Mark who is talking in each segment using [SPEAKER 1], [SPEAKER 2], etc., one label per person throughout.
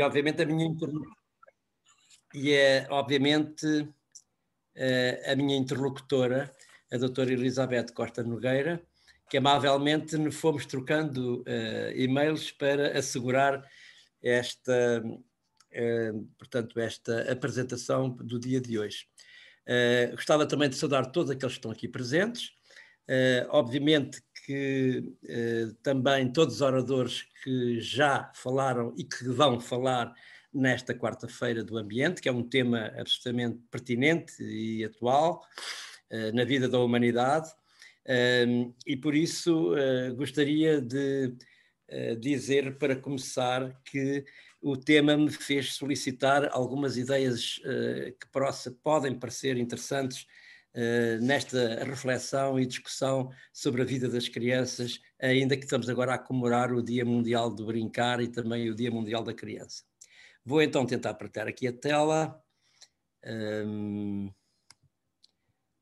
[SPEAKER 1] E obviamente a minha interlocutora, e é, obviamente, eh, a minha interlocutora, a doutora Elizabeth Costa Nogueira, que amavelmente nos fomos trocando uh, e-mails para assegurar esta, uh, portanto, esta apresentação do dia de hoje. Uh, gostava também de saudar todos aqueles que estão aqui presentes. obviamente que eh, também todos os oradores que já falaram e que vão falar nesta quarta-feira do ambiente, que é um tema absolutamente pertinente e atual eh, na vida da humanidade, eh, e por isso eh, gostaria de eh, dizer para começar que o tema me fez solicitar algumas ideias eh, que possa, podem parecer interessantes eh, nesta reflexão e discussão sobre a vida das crianças, ainda que estamos agora a comemorar o Dia Mundial do Brincar e também o Dia Mundial da Criança. Vou então tentar apertar aqui a tela. Um...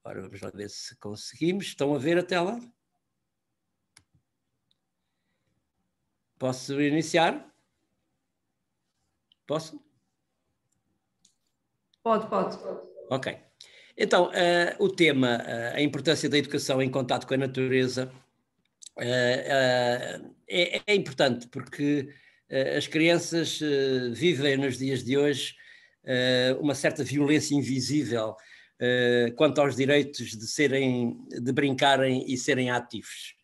[SPEAKER 1] vamos lá ver se conseguimos. Estão a ver a tela? Posso iniciar? Posso? Pode, pode. Ok. Então, uh, o tema, uh, a importância da educação em contato com a natureza, uh, é, é, importante porque as crianças vivem nos dias de hoje uma certa violência invisível quanto aos direitos de serem, de brincarem e serem ativos.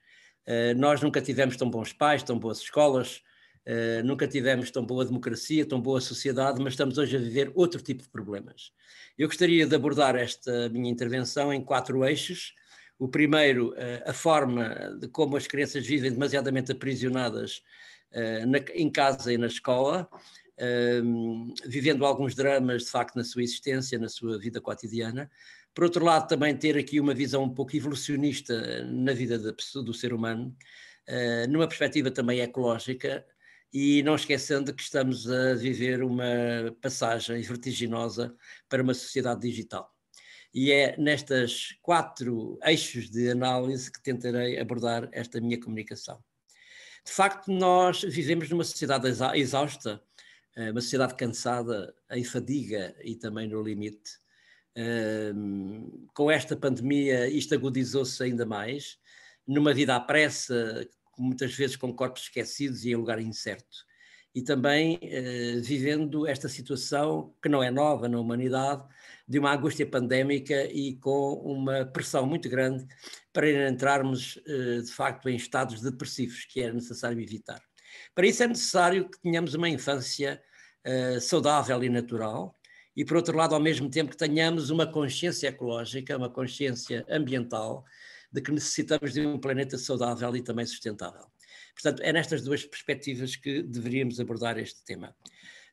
[SPEAKER 1] nós nunca tivemos tão bons pais, tão boas escolas, eh, nunca tivemos tão boa democracia, tão boa sociedade, mas estamos hoje a viver outro tipo de problemas. Eu gostaria de abordar esta minha intervenção em quatro eixos. O primeiro, uh, a forma de como as crianças vivem demasiadamente aprisionadas uh, na, em casa e na escola, ehm, vivendo alguns dramas, de facto, na sua existência, na sua vida cotidiana. Por outro lado, também ter aqui uma visão um pouco evolucionista na vida da pessoa, do ser humano, numa perspectiva também ecológica, e não esquecendo que estamos a viver uma passagem vertiginosa para uma sociedade digital. E é nestas quatro eixos de análise que tentarei abordar esta minha comunicação. De facto, nós vivemos numa sociedade exausta, eh, uma sociedade cansada, em fadiga e também no limite. Ehm, com esta pandemia, isto agudizou-se ainda mais. Numa vida à pressa, muitas vezes com corpos esquecidos e em lugar incerto. E também eh, vivendo esta situação, que não é nova na humanidade, de uma angústia pandémica e com uma pressão muito grande para entrarmos, eh, de facto, em estados depressivos, que é necessário evitar. Para isso é necessário que tenhamos uma infância eh, saudável e natural, e por outro lado, ao mesmo tempo, que tenhamos uma consciência ecológica, uma consciência ambiental, de que necessitamos de um planeta saudável e também sustentável. Portanto, é nestas duas perspectivas que deveríamos abordar este tema.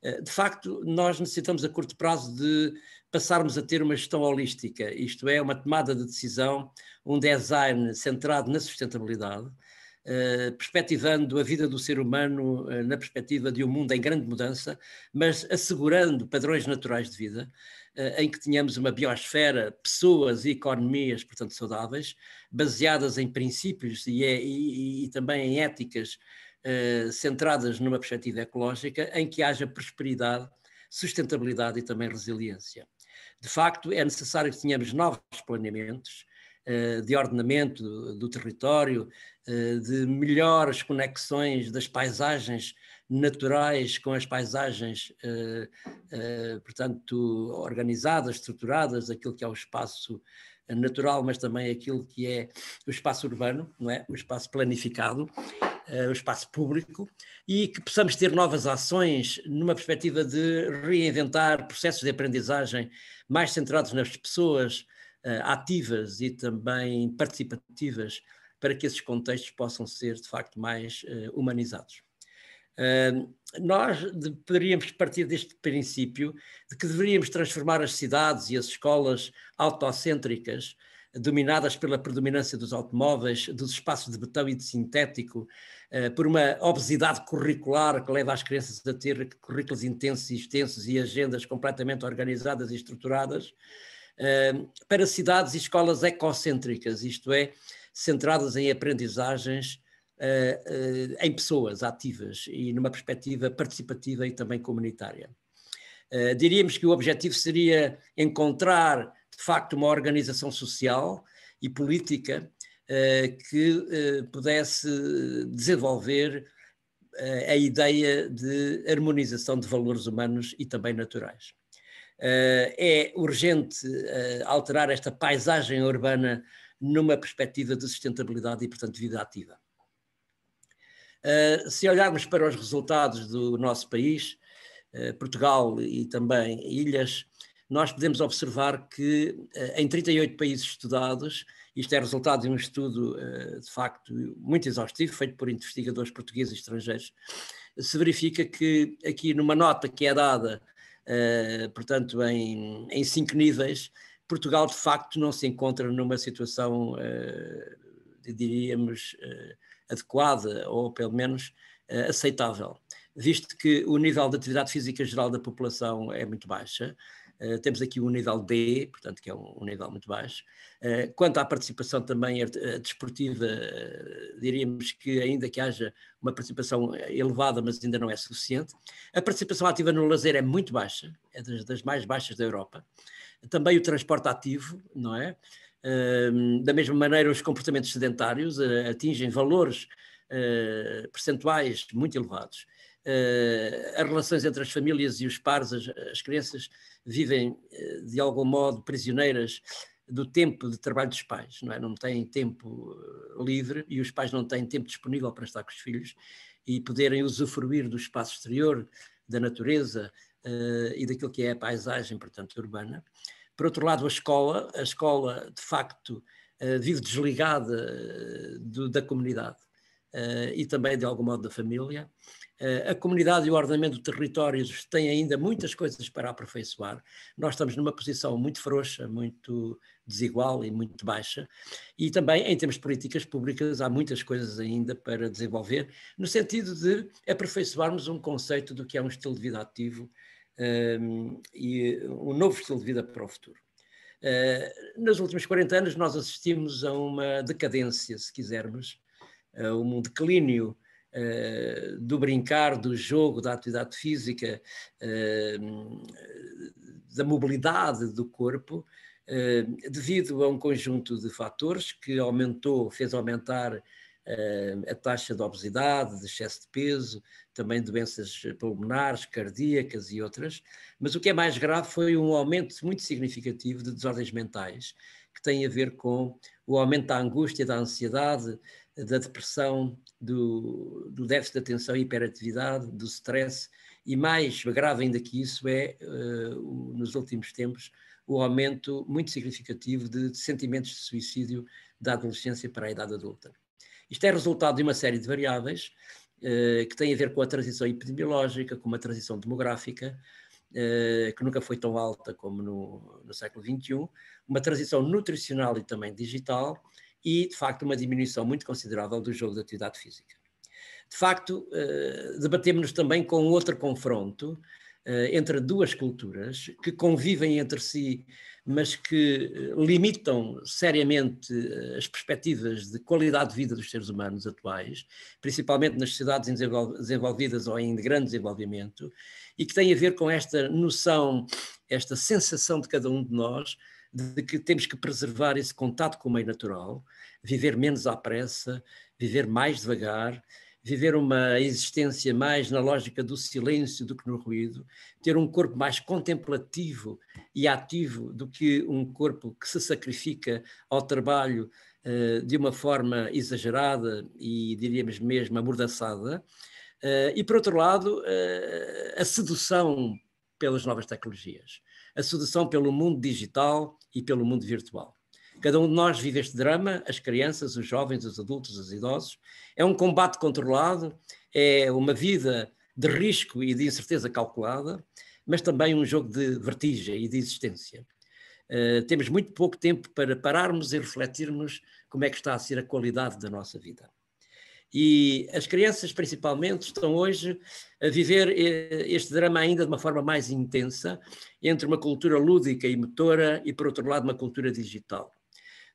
[SPEAKER 1] Eh, de facto, nós necessitamos a curto prazo de passarmos a ter uma gestão holística, isto é, uma tomada de decisão, um design centrado na sustentabilidade, eh, perspectivando a vida do ser humano eh, na perspectiva de um mundo em grande mudança, mas assegurando padrões naturais de vida, eh, em que tenhamos uma biosfera, pessoas e economias, portanto, saudáveis, baseadas em princípios e, eh, e, e também em éticas eh, centradas numa perspectiva ecológica, em que haja prosperidade, sustentabilidade e também resiliência. De facto, é necessário que tenhamos novos planeamentos de ordenamento do, território, de melhores conexões das paisagens naturais, com as paisagens, eh, eh, portanto, organizadas, estruturadas, aquilo que é o espaço eh, natural, mas também aquilo que é o espaço urbano, não é? o espaço planificado, o espaço público, e que possamos ter novas ações numa perspectiva de reinventar processos de aprendizagem mais centrados nas pessoas ativas e também participativas, para que esses contextos possam ser, de facto, mais humanizados nós poderíamos partir deste princípio de que deveríamos transformar as cidades e as escolas autocêntricas, dominadas pela predominância dos automóveis, dos espaços de betão e de sintético, eh, por uma obesidade curricular que leva as crianças a ter currículos intensos e extensos e agendas completamente organizadas e estruturadas, para cidades e escolas ecocêntricas, isto é, centradas em aprendizagens eh, eh, em pessoas ativas e numa perspectiva participativa e também comunitária. Eh, diríamos que o objetivo seria encontrar, de facto, uma organização social e política que pudesse desenvolver a ideia de harmonização de valores humanos e também naturais. É urgente alterar esta paisagem urbana numa perspectiva de sustentabilidade e, portanto, vida ativa. Eh, se olharmos para os resultados do nosso país, eh, Portugal e também ilhas, nós podemos observar que eh, em 38 países estudados, isto é resultado de um estudo de facto muito exaustivo, feito por investigadores portugueses e estrangeiros, se verifica que aqui numa nota que é dada, portanto, em, em cinco níveis, Portugal de facto não se encontra numa situação, diríamos, adequada ou pelo menos eh, aceitável, visto que o nível de atividade física geral da população é muito baixa. Uh, temos aqui um nível D, portanto, que é um, um nível muito baixo. Uh, quanto à participação também desportiva, uh, diríamos que ainda que haja uma participação elevada, mas ainda não é suficiente. A participação ativa no lazer é muito baixa, é das, das mais baixas da Europa. Também o transporte ativo, não é? Da mesma maneira, os comportamentos sedentários eh, atingem valores eh, percentuais muito elevados. Eh, as relações entre as famílias e os pares, as crianças vivem de algum modo prisioneiras do tempo de trabalho dos pais, não é? Não têm tempo livre e os pais não têm tempo disponível para estar com os filhos e poderem usufruir do espaço exterior, da natureza uh, e daquilo que é a paisagem, portanto, urbana. Por outro lado, a escola, a escola de facto eh, vive desligada eh, do, da comunidade eh, e também, de algum modo, da família. A comunidade e o ordenamento de territórios têm ainda muitas coisas para aperfeiçoar. Nós estamos numa posição muito frouxa, muito desigual e muito baixa. E também, em termos de políticas públicas, há muitas coisas ainda para desenvolver, no sentido de aperfeiçoarmos um conceito do que é um estilo de vida ativo e eh, um novo estilo de vida para o futuro. Ah, nos últimos 40 anos, nós assistimos a uma decadência, se quisermos, a um declínio Uh, do brincar, do jogo, da atividade física, uh, da mobilidade do corpo, uh, devido a um conjunto de fatores que aumentou, fez aumentar eh, a taxa de obesidade, de excesso de peso, também doenças pulmonares, cardíacas e outras. Mas o que é mais grave foi um aumento muito significativo de desordens mentais, que tem a ver com o aumento da angústia, da ansiedade, da depressão, do, do déficit de atenção e hiperatividade, do stress. E mais grave ainda que isso é, uh, nos últimos tempos, o aumento muito significativo de, de sentimentos de suicídio da adolescência para a idade adulta. Isto é resultado de uma série de variáveis eh, que têm a ver com a transição epidemiológica, com uma transição demográfica, eh, que nunca foi tão alta como no, no século XXI, uma transição nutricional e também digital, e, de facto, uma diminuição muito considerável do jogo de atividade física. De facto, eh, debatemos-nos também com outro confronto, eh, entre duas culturas que convivem entre si, mas que eh, limitam seriamente eh, as perspectivas de qualidade de vida dos seres humanos atuais, principalmente nas sociedades desenvolvidas ou em grande desenvolvimento, e que tem a ver com esta noção, esta sensação de cada um de nós de que temos que preservar esse contato com o meio natural, viver menos à pressa, viver mais devagar viver uma existência mais na lógica do silêncio do que no ruído, ter um corpo mais contemplativo e ativo do que um corpo que se sacrifica ao trabalho uh, de uma forma exagerada e diríamos mesmo amordaçada. Uh, e por outro lado, uh, a sedução pelas novas tecnologias, a sedução pelo mundo digital e pelo mundo virtual. Cada um de nós vive este drama, as crianças, os jovens, os adultos, os idosos. É um combate controlado, é uma vida de risco e de incerteza calculada, mas também um jogo de vertigem e de existência. Uh, temos muito pouco tempo para pararmos e refletirmos como é que está a ser a qualidade da nossa vida. E as crianças, principalmente, estão hoje a viver eh, este drama ainda de uma forma mais intensa, entre uma cultura lúdica e motora e, por outro lado, uma cultura digital.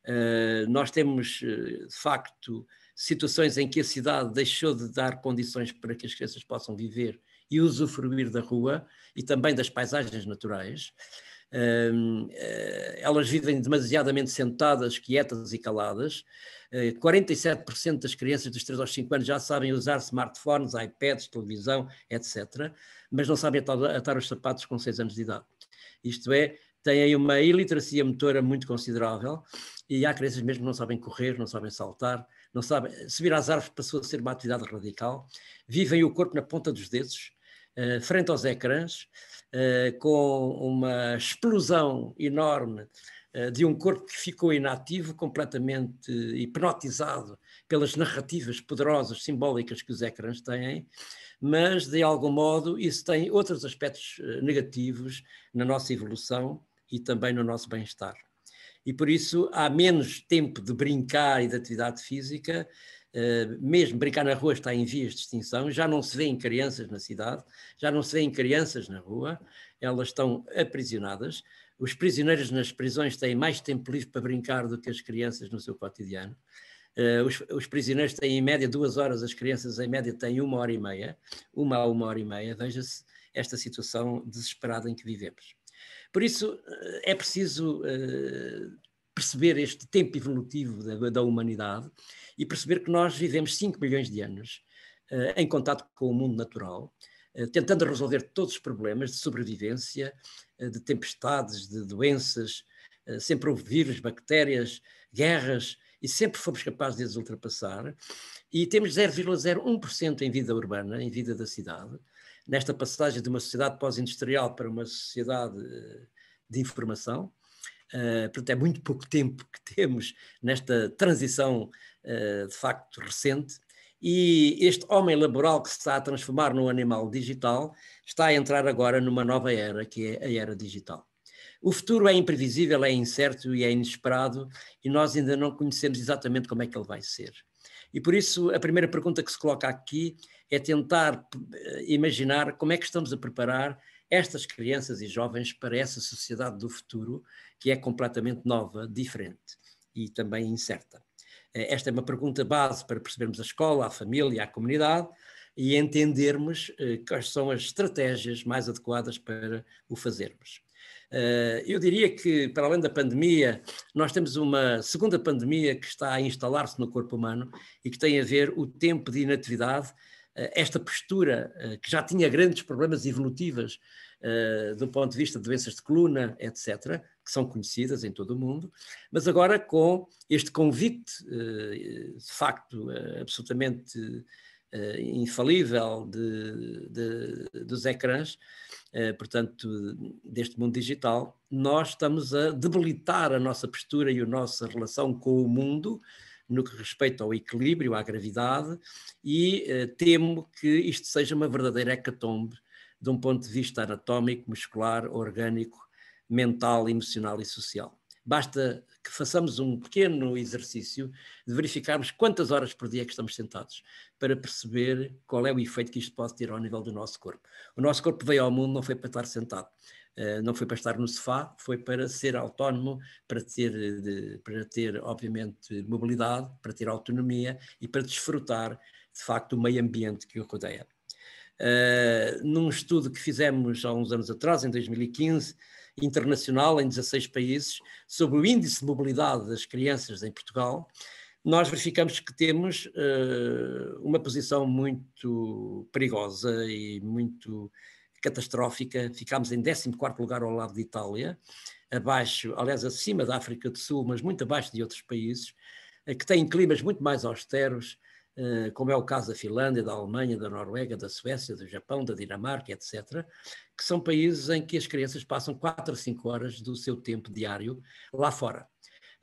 [SPEAKER 1] Eh, nós temos, eh, de facto, situações em que a cidade deixou de dar condições para que as crianças possam viver e usufruir da rua e também das paisagens naturais. Ehm, eh, elas vivem demasiadamente sentadas, quietas e caladas. Uh, 47% das crianças dos 3 aos 5 anos já sabem usar smartphones, iPads, televisão, etc., mas não sabem atar, atar os sapatos com 6 anos de idade. Isto é, têm aí uma iliteracia motora muito considerável e há crianças mesmo que não sabem correr, não sabem saltar, não sabem. Subir às árvores passou a ser uma atividade radical, vivem o corpo na ponta dos dedos, eh, frente aos ecrãs, eh, com uma explosão enorme eh, de um corpo que ficou inativo, completamente hipnotizado pelas narrativas poderosas, simbólicas que os ecrãs têm, mas de algum modo isso tem outros aspectos negativos na nossa evolução e também no nosso bem-estar. E por isso há menos tempo de brincar e de atividade física, Uh, mesmo brincar na rua está em vias de extinção, já não se vê em crianças na cidade, já não se vê em crianças na rua, elas estão aprisionadas. Os prisioneiros nas prisões têm mais tempo livre para brincar do que as crianças no seu cotidiano. Uh, os, os, prisioneiros têm em média duas horas, as crianças em média têm uma hora e meia, uma a uma hora e meia. Veja-se esta situação desesperada em que vivemos. Por isso, eh, é preciso eh, perceber este tempo evolutivo da, da, humanidade e perceber que nós vivemos 5 milhões de anos eh, em contato com o mundo natural, tentando resolver todos os problemas de sobrevivência, de tempestades, de doenças, sempre houve vírus, bactérias, guerras, e sempre fomos capazes de as ultrapassar. E temos 0,01% em vida urbana, em vida da cidade, nesta passagem de uma sociedade pós-industrial para uma sociedade eh, de informação. Uh, portanto, é muito pouco tempo que temos nesta transição uh, de facto recente. E este homem laboral que se está a transformar num animal digital está a entrar agora numa nova era, que é a era digital. O futuro é imprevisível, é incerto e é inesperado, e nós ainda não conhecemos exatamente como é que ele vai ser. E por isso, a primeira pergunta que se coloca aqui é tentar eh, imaginar como é que estamos a preparar estas crianças e jovens para essa sociedade do futuro que é completamente nova, diferente e também incerta. Eh, esta é uma pergunta base para percebermos a escola, a família, a comunidade e entendermos eh, quais são as estratégias mais adequadas para o fazermos. Eu diria que, para além da pandemia, nós temos uma segunda pandemia que está a instalar-se no corpo humano e que tem a ver o tempo de inatividade eh, esta postura, eh, que já tinha grandes problemas evolutivas eh, do ponto de vista de doenças de coluna, etc., que são conhecidas em todo o mundo, mas agora com este convite, de facto, absolutamente infalível de, de, dos ecrãs, portanto, deste mundo digital, nós estamos a debilitar a nossa postura e a nossa relação com o mundo no que respeita ao equilíbrio, à gravidade, e eh, temo que isto seja uma verdadeira hecatombe de um ponto de vista anatómico, muscular, orgânico, mental, emocional e social. Basta que façamos um pequeno exercício de verificarmos quantas horas por dia é que estamos sentados para perceber qual é o efeito que isto pode ter ao nível do nosso corpo. O nosso corpo veio ao mundo não foi para estar sentado. Eh, não foi para estar no sofá, foi para ser autónomo, para ter, para ter obviamente, mobilidade, para ter autonomia e para desfrutar, de facto, o meio ambiente que o rodeia. Eh, num estudo que fizemos há uns anos atrás, em 2015, internacional, em 16 países, sobre o índice de mobilidade das crianças em Portugal, nós verificamos que temos uh, uma posição muito perigosa e muito catastrófica, ficámos em 14 lugar ao lado de Itália, abaixo, aliás acima da África do Sul, mas muito abaixo de outros países, eh, que têm climas muito mais austeros, eh, como é o caso da Finlândia, da Alemanha, da Noruega, da Suécia, do Japão, da Dinamarca, etc., que são países em que as crianças passam 4 a 5 horas do seu tempo diário lá fora.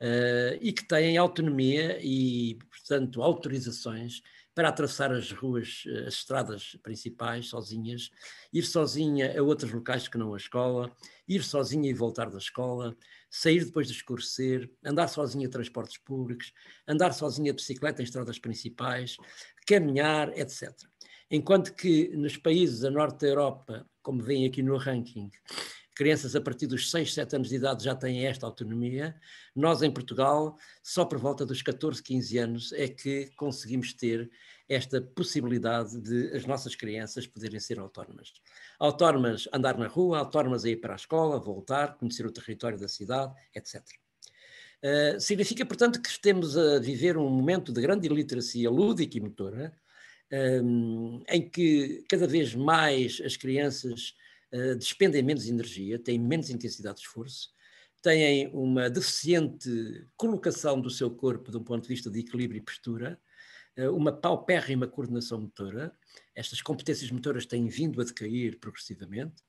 [SPEAKER 1] Eh, e que têm autonomia e, portanto, autorizações para atravessar as ruas, eh, as estradas principais sozinhas, ir sozinha a outros locais que não a escola, ir sozinha e voltar da escola, sair depois de escurecer, andar sozinha a transportes públicos, andar sozinha de bicicleta em estradas principais, caminhar, etc. Enquanto que nos países da norte da Europa, como vem aqui no ranking, crianças a partir dos 6, 7 anos de idade já têm esta autonomia. Nós, em Portugal, só por volta dos 14, 15 anos é que conseguimos ter esta possibilidade de as nossas crianças poderem ser autónomas. Autónomas andar na rua, autónomas a ir para a escola, voltar, conhecer o território da cidade, etc. Uh, eh, significa, portanto, que estamos a viver um momento de grande literacia lúdica e motora, um, ehm, em que cada vez mais as crianças eh, despendem menos energia, têm menos intensidade de esforço, têm uma deficiente colocação do seu corpo do ponto de vista de equilíbrio e postura, eh, uma paupérrima coordenação motora. Estas competências motoras têm vindo a decair progressivamente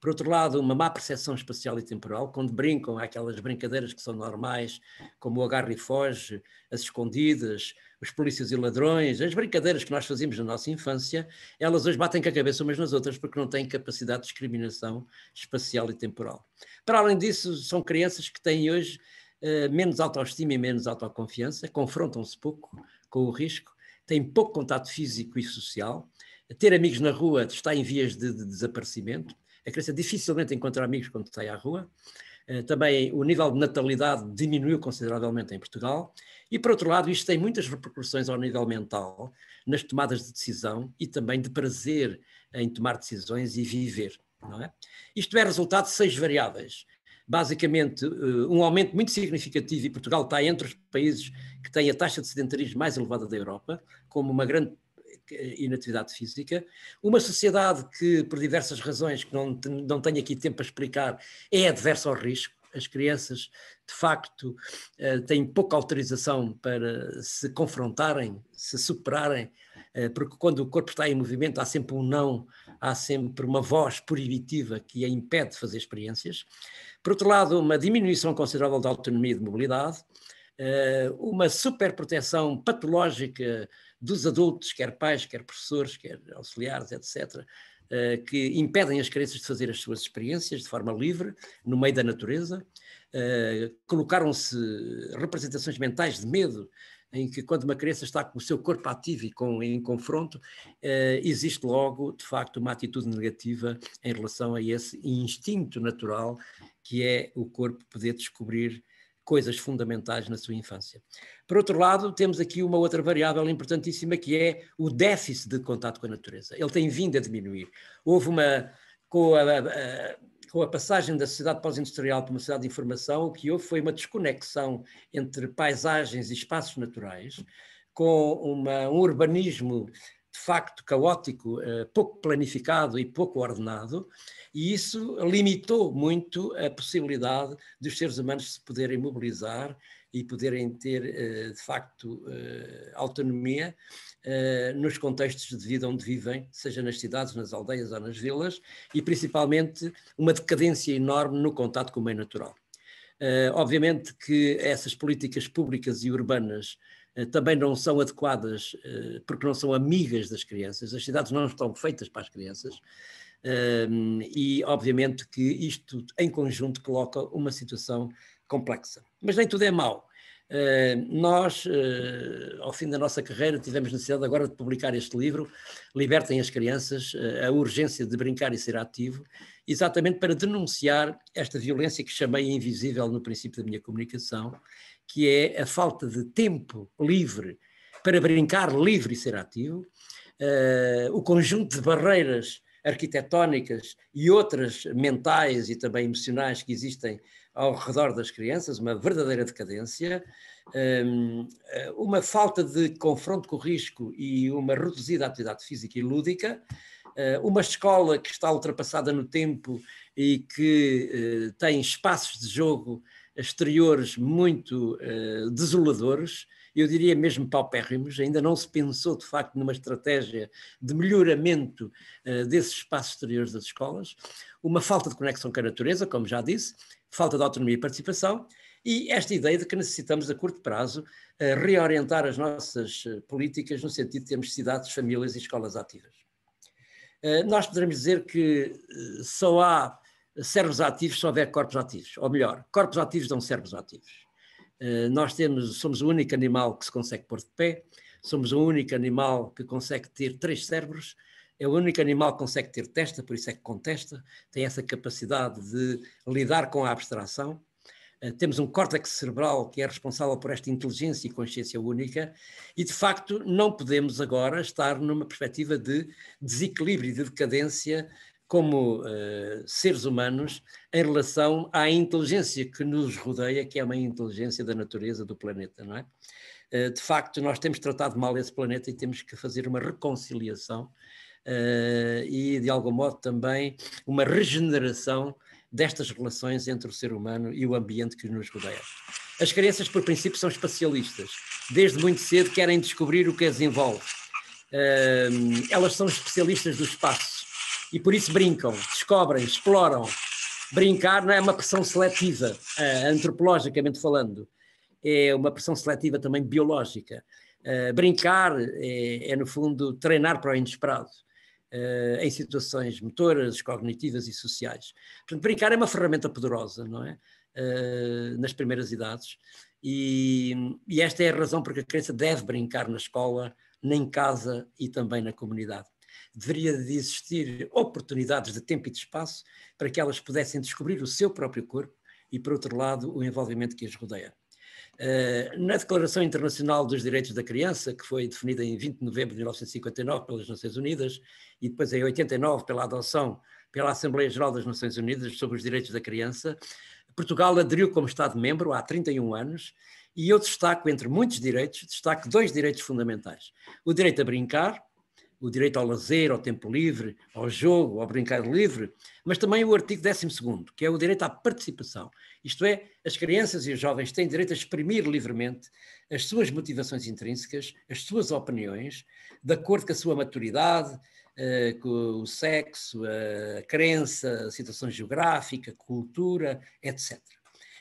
[SPEAKER 1] por outro lado, uma má percepção espacial e temporal, quando brincam há aquelas brincadeiras que são normais, como o agarre e foge, as escondidas, os polícias e ladrões, as brincadeiras que nós fazíamos na nossa infância, elas hoje batem com a cabeça umas nas outras porque não têm capacidade de discriminação espacial e temporal. Para além disso, são crianças que têm hoje uh, menos autoestima e menos autoconfiança, confrontam-se pouco com o risco, têm pouco contato físico e social, ter amigos na rua está em vias de, de, desaparecimento, a é criança dificilmente encontra amigos quando sai à rua. Eh, também o nível de natalidade diminuiu consideravelmente em Portugal. E, por outro lado, isto tem muitas repercussões ao nível mental, nas tomadas de decisão e também de prazer em tomar decisões e viver. É? Isto é resultado de seis variáveis. Basicamente, eh, um aumento muito significativo, e Portugal está entre os países que têm a taxa de sedentarismo mais elevada da Europa, como uma grande inatividade física. Uma sociedade que, por diversas razões que não, não tenho aqui tempo para explicar, é adversa ao risco. As crianças, de facto, eh, têm pouca autorização para se confrontarem, se superarem, eh, porque quando o corpo está em movimento há sempre um não, há sempre uma voz proibitiva que a impede de fazer experiências. Por outro lado, uma diminuição considerável da autonomia e de mobilidade, eh, uma superproteção patológica dos adultos, quer pais, quer professores, quer auxiliares, etc., eh, que impedem as crianças de fazer as suas experiências de forma livre, no meio da natureza. Eh, colocaram-se representações mentais de medo, em que quando uma criança está com o seu corpo ativo e com, em confronto, eh, existe logo, de facto, uma atitude negativa em relação a esse instinto natural que é o corpo poder descobrir coisas fundamentais na sua infância. Por outro lado, temos aqui uma outra variável importantíssima que é o déficit de contato com a natureza. Ele tem vindo a diminuir. Houve uma. Com a, a, com a passagem da sociedade pós-industrial para uma sociedade de informação, o que houve foi uma desconexão entre paisagens e espaços naturais, com uma, um urbanismo de facto caótico, eh, pouco planificado e pouco ordenado, e isso limitou muito a possibilidade dos seres humanos se poderem mobilizar e poderem ter, eh, de facto, eh, autonomia nos contextos de vida onde vivem, seja nas cidades, nas aldeias ou nas vilas, e principalmente uma decadência enorme no contato com o meio natural. Obviamente que essas políticas públicas e urbanas eh, também não são adequadas, eh, porque não são amigas das crianças, as cidades não estão feitas para as crianças, ehm, e obviamente que isto em conjunto coloca uma situação complexa. Mas nem tudo é mau. Eh, nós, ao fim da nossa carreira, tivemos necessidade agora de publicar este livro, Libertem as Crianças, a urgência de brincar e ser ativo, exatamente para denunciar esta violência que chamei invisível no princípio da minha comunicação, que é a falta de tempo livre para brincar livre e ser ativo, uh, o conjunto de barreiras arquitetónicas e outras mentais e também emocionais que existem ao redor das crianças, uma verdadeira decadência, ehm, eh, uma falta de confronto com o risco e uma reduzida atividade física e lúdica, eh, uma escola que está ultrapassada no tempo e que eh, tem espaços de jogo exteriores muito eh, desoladores, eu diria mesmo paupérrimos, ainda não se pensou de facto numa estratégia de melhoramento uh, desses espaços exteriores das escolas, uma falta de conexão com a natureza, como já disse, falta de autonomia e participação, e esta ideia de que necessitamos a curto prazo uh, reorientar as nossas políticas no sentido de termos cidades, famílias e escolas ativas. Eh, nós poderemos dizer que eh, só há cérebros ativos se houver corpos ativos, ou melhor, corpos ativos dão cérebros ativos. Eh, nós temos, somos o único animal que se consegue pôr de pé, somos o único animal que consegue ter três cérebros, é o único animal que consegue ter testa, por isso é que contesta, tem essa capacidade de lidar com a abstração. Eh, temos um córtex cerebral que é responsável por esta inteligência e consciência única, e de facto não podemos agora estar numa perspectiva de desequilíbrio e de decadência como uh, seres humanos em relação à inteligência que nos rodeia, que é uma inteligência da natureza do planeta, não é? Uh, de facto, nós temos tratado mal esse planeta e temos que fazer uma reconciliação uh, e, de algum modo, também uma regeneração destas relações entre o ser humano e o ambiente que nos rodeia. As crianças, por princípio, são espacialistas. Desde muito cedo querem descobrir o que as envolve. elas são especialistas do espaço e por isso brincam, descobrem, exploram. Brincar não é uma pressão seletiva, ah, antropologicamente falando, é uma pressão seletiva também biológica. Ah, brincar é, é, no fundo, treinar para o inesperado uh, em situações motoras, cognitivas e sociais. Portanto, brincar é uma ferramenta poderosa, não é? Uh, nas primeiras idades. E, e, esta é a razão porque a criança deve brincar na escola, em casa e também na comunidade. Deveria de existir oportunidades de tempo e de espaço para que elas pudessem descobrir o seu próprio corpo e, por outro lado, o envolvimento que as rodeia. Eh, na Declaração Internacional dos Direitos da Criança, que foi definida em 20 de novembro de 1959 pelas Nações Unidas e depois em 89 pela adoção pela Assembleia Geral das Nações Unidas sobre os Direitos da Criança, Portugal aderiu como Estado-membro há 31 anos e eu destaco, entre muitos direitos, destaco dois direitos fundamentais. O direito a brincar, o direito ao lazer, ao tempo livre, ao jogo, ao brincar livre, mas também o artigo 12, que é o direito à participação. Isto é, as crianças e os jovens têm direito a exprimir livremente as suas motivações intrínsecas, as suas opiniões, de acordo com a sua maturidade, eh, com o sexo, a crença, a situação geográfica, cultura, etc.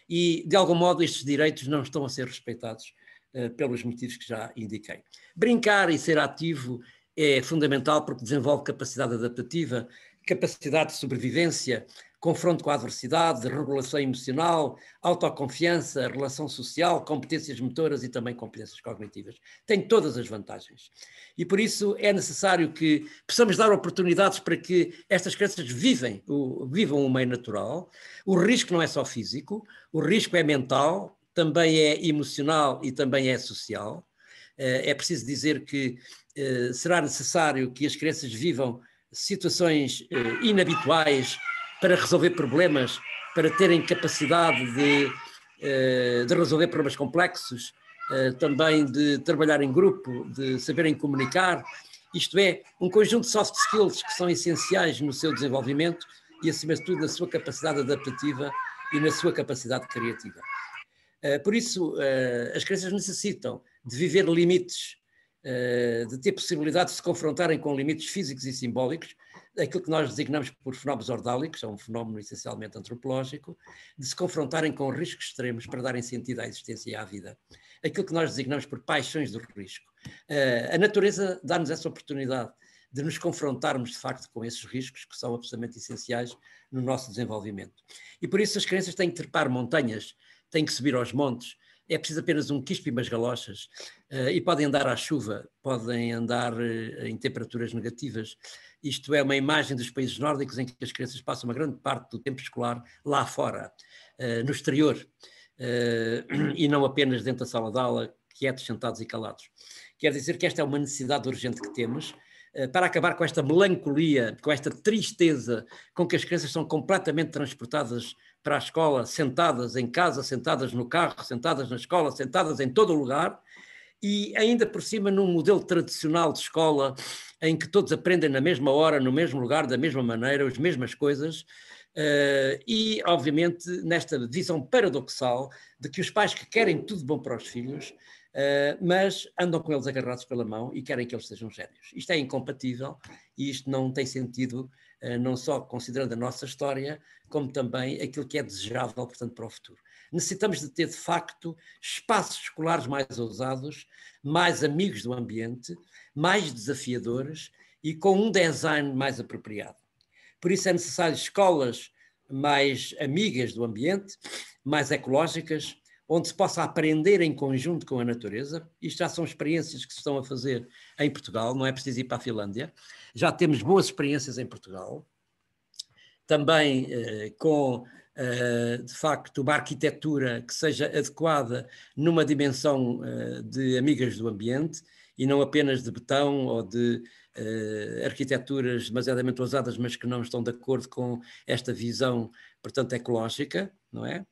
[SPEAKER 1] E, de algum modo, estes direitos não estão a ser respeitados eh, pelos motivos que já indiquei. Brincar e ser ativo é fundamental porque desenvolve capacidade adaptativa, capacidade de sobrevivência, confronto com a adversidade, regulação emocional, autoconfiança, relação social, competências motoras e também competências cognitivas. Tem todas as vantagens. E por isso é necessário que possamos dar oportunidades para que estas crianças vivem, o, vivam o meio natural. O risco não é só físico, o risco é mental, também é emocional e também é social. Eh, é preciso dizer que eh, será necessário que as crianças vivam situações eh, inabituais para resolver problemas, para terem capacidade de, eh, de resolver problemas complexos, também de trabalhar em grupo, de saberem comunicar. Isto é, um conjunto de soft skills que são essenciais no seu desenvolvimento e, acima de tudo, na sua capacidade adaptativa e na sua capacidade criativa. Por isso, as crianças necessitam de viver limites eh, de ter possibilidade de se confrontarem com limites físicos e simbólicos, aquilo que nós designamos por fenómenos ordálicos, é um fenómeno essencialmente antropológico, de se confrontarem com riscos extremos para darem sentido à existência e à vida. Aquilo que nós designamos por paixões do risco. Eh, a natureza dá-nos essa oportunidade de nos confrontarmos de facto com esses riscos que são absolutamente essenciais no nosso desenvolvimento. E por isso as crianças têm que trepar montanhas, têm que subir aos montes, é preciso apenas um quispo e umas galochas, uh, e podem andar à chuva, podem andar uh, em temperaturas negativas. Isto é uma imagem dos países nórdicos em que as crianças passam uma grande parte do tempo escolar lá fora, uh, no exterior, e não apenas dentro da sala de aula, quietos, é sentados e calados. Quer dizer que esta é uma necessidade urgente que temos, para acabar com esta melancolia, com esta tristeza com que as crianças são completamente transportadas para a escola sentadas em casa, sentadas no carro, sentadas na escola, sentadas em todo lugar, e ainda por cima num modelo tradicional de escola em que todos aprendem na mesma hora, no mesmo lugar, da mesma maneira, as mesmas coisas, Uh, e, obviamente, nesta visão paradoxal de que os pais que querem tudo bom para os filhos, uh, mas andam com eles agarrados pela mão e querem que eles sejam gênios. Isto é incompatível e isto não tem sentido eh, não só considerando a nossa história, como também aquilo que é desejável, portanto, para o futuro. Necessitamos de ter, de facto, espaços escolares mais ousados, mais amigos do ambiente, mais desafiadores e com um design mais apropriado. Por isso é necessário escolas mais amigas do ambiente, mais ecológicas, onde se possa aprender em conjunto com a natureza. Isto já são experiências que se estão a fazer em Portugal, não é preciso ir para a Finlândia. Já temos boas experiências em Portugal, também eh, com, eh, de facto, uma arquitetura que seja adequada numa dimensão eh, de amigas do ambiente e não apenas de betão ou de eh, arquiteturas demasiadamente ousadas, mas que não estão de acordo com esta visão, portanto, ecológica, não é?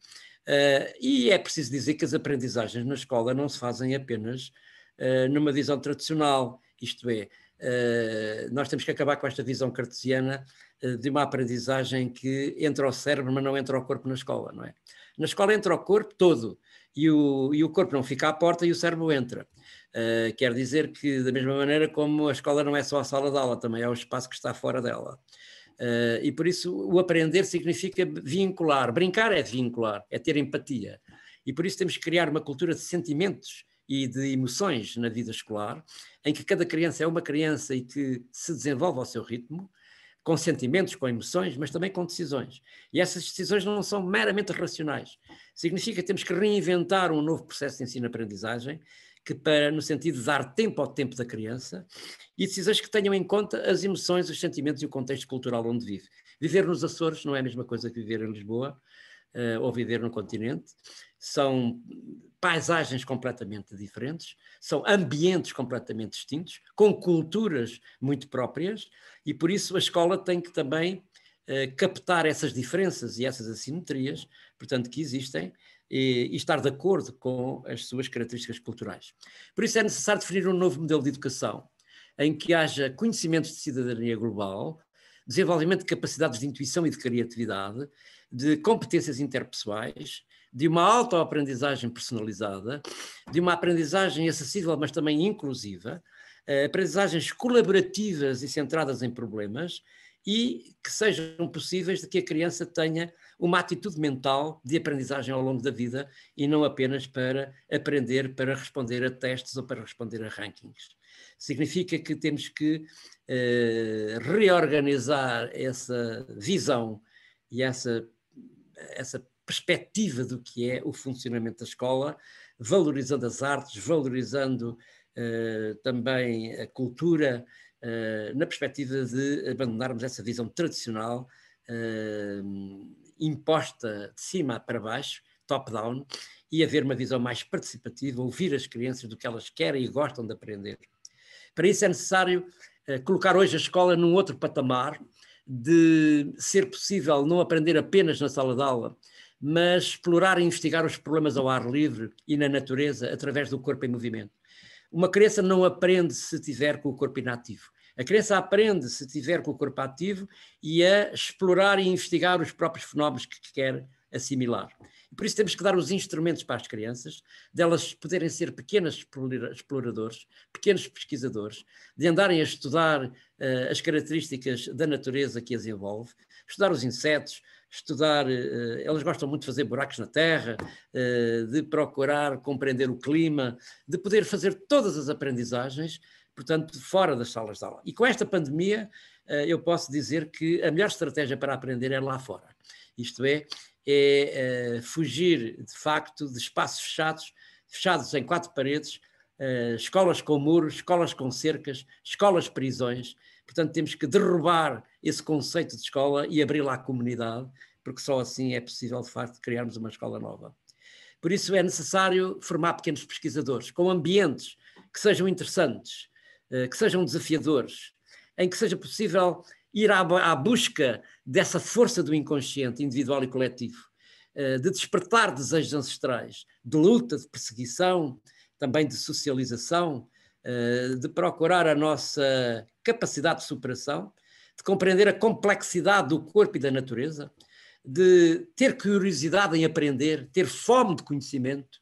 [SPEAKER 1] Uh, e é preciso dizer que as aprendizagens na escola não se fazem apenas uh, numa visão tradicional, isto é, uh, nós temos que acabar com esta visão cartesiana de uma aprendizagem que entra ao cérebro, mas não entra ao corpo na escola, não é? Na escola entra o corpo todo e o, e o corpo não fica à porta e o cérebro entra. Uh, quer dizer que, da mesma maneira como a escola não é só a sala de aula, também é o espaço que está fora dela. Uh, e por isso o aprender significa vincular. Brincar é vincular, é ter empatia. E por isso temos que criar uma cultura de sentimentos e de emoções na vida escolar, em que cada criança é uma criança e que se desenvolve ao seu ritmo, com sentimentos, com emoções, mas também com decisões. E essas decisões não são meramente racionais. Significa que temos que reinventar um novo processo de ensino-aprendizagem que para no sentido de dar tempo ao tempo da criança e decisões que tenham em conta as emoções, os sentimentos e o contexto cultural onde vive. Viver nos Açores não é a mesma coisa que viver em Lisboa uh, ou viver no continente. São paisagens completamente diferentes, são ambientes completamente distintos, com culturas muito próprias, e por isso a escola tem que também uh, captar essas diferenças e essas assimetrias, portanto, que existem, e, e, estar de acordo com as suas características culturais. Por isso é necessário definir um novo modelo de educação, em que haja conhecimentos de cidadania global, desenvolvimento de capacidades de intuição e de criatividade, de competências interpessoais, de uma autoaprendizagem personalizada, de uma aprendizagem acessível, mas também inclusiva, eh, aprendizagens colaborativas e centradas em problemas, e que sejam possíveis de que a criança tenha uma atitude mental de aprendizagem ao longo da vida e não apenas para aprender para responder a testes ou para responder a rankings. Significa que temos que eh, reorganizar essa visão e essa, essa perspectiva do que é o funcionamento da escola, valorizando as artes, valorizando eh, também a cultura, eh, na perspectiva de abandonarmos essa visão tradicional eh, imposta de cima para baixo, top-down, e haver uma visão mais participativa, ouvir as crianças do que elas querem e gostam de aprender. Para isso é necessário eh, colocar hoje a escola num outro patamar, de ser possível não aprender apenas na sala de aula, mas explorar e investigar os problemas ao ar livre e na natureza através do corpo em movimento. Uma criança não aprende se tiver com o corpo inativo. A criança aprende se tiver com o corpo ativo e a explorar e investigar os próprios fenómenos que quer assimilar. por isso temos que dar os instrumentos para as crianças, delas poderem ser pequenas exploradores, pequenos pesquisadores, de andarem a estudar uh, as características da natureza que as envolve, estudar os insetos, estudar, eh, eh, elas gostam muito de fazer buracos na terra, eh, de procurar compreender o clima, de poder fazer todas as aprendizagens, portanto, fora das salas de aula. E com esta pandemia, eu posso dizer que a melhor estratégia para aprender é lá fora. Isto é, é fugir, de facto, de espaços fechados, fechados em quatro paredes, escolas com muros, escolas com cercas, escolas prisões, Portanto, temos que derrubar esse conceito de escola e abri-la à comunidade, porque só assim é possível, de facto, criarmos uma escola nova. Por isso é necessário formar pequenos pesquisadores, com ambientes que sejam interessantes, eh, que sejam desafiadores, em que seja possível ir à, à busca dessa força do inconsciente individual e coletivo, eh, de despertar desejos ancestrais, de luta, de perseguição, também de socialização, eh, de procurar a nossa capacidade de superação, de compreender a complexidade do corpo e da natureza, de ter curiosidade em aprender, ter fome de conhecimento,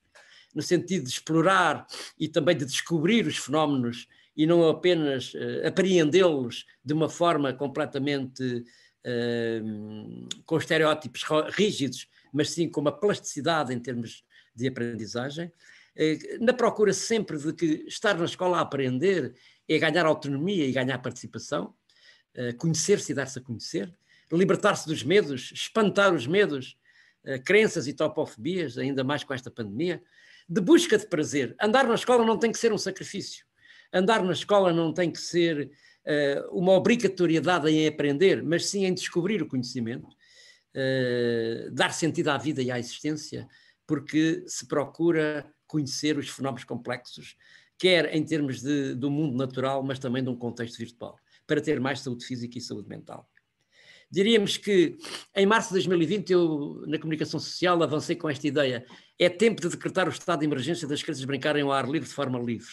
[SPEAKER 1] no sentido de explorar e também de descobrir os fenómenos e não apenas uh, apreendê-los de uma forma completamente uh, com estereótipos rígidos, mas sim com uma plasticidade em termos de aprendizagem. Eh, na procura sempre de que estar na escola a aprender é ganhar autonomia e ganhar participação, eh, conhecer-se e dar-se a conhecer, libertar-se dos medos, espantar os medos, eh, crenças e topofobias, ainda mais com esta pandemia, de busca de prazer. Andar na escola não tem que ser um sacrifício. Andar na escola não tem que ser uma obrigatoriedade em aprender, mas sim em descobrir o conhecimento, dar sentido à vida e à existência, porque se procura conhecer os fenómenos complexos, quer em termos de, do mundo natural, mas também de um contexto virtual, para ter mais saúde física e saúde mental. Diríamos que em março de 2020 eu, na comunicação social, avancei com esta ideia. É tempo de decretar o estado de emergência das crianças brincarem ao ar livre de forma livre.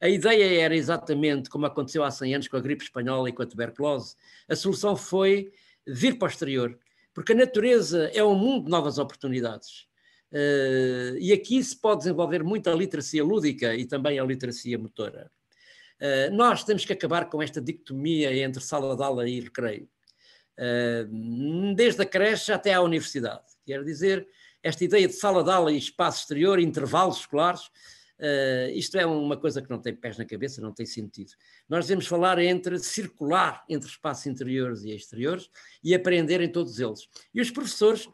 [SPEAKER 1] A ideia era exatamente como aconteceu há 100 anos com a gripe espanhola e com a tuberculose. A solução foi vir para o exterior, porque a natureza é um mundo de novas oportunidades. Eh, e aqui se pode desenvolver muito a literacia lúdica e também a literacia motora. Eh, nós temos que acabar com esta dicotomia entre sala de aula e recreio, eh, desde a creche até à universidade. Quer dizer, esta ideia de sala de aula e espaço exterior, intervalos escolares, Uh, isto é uma coisa que não tem pés na cabeça, não tem sentido. Nós devemos falar entre circular entre espaços interiores e exteriores e aprender em todos eles. E os professores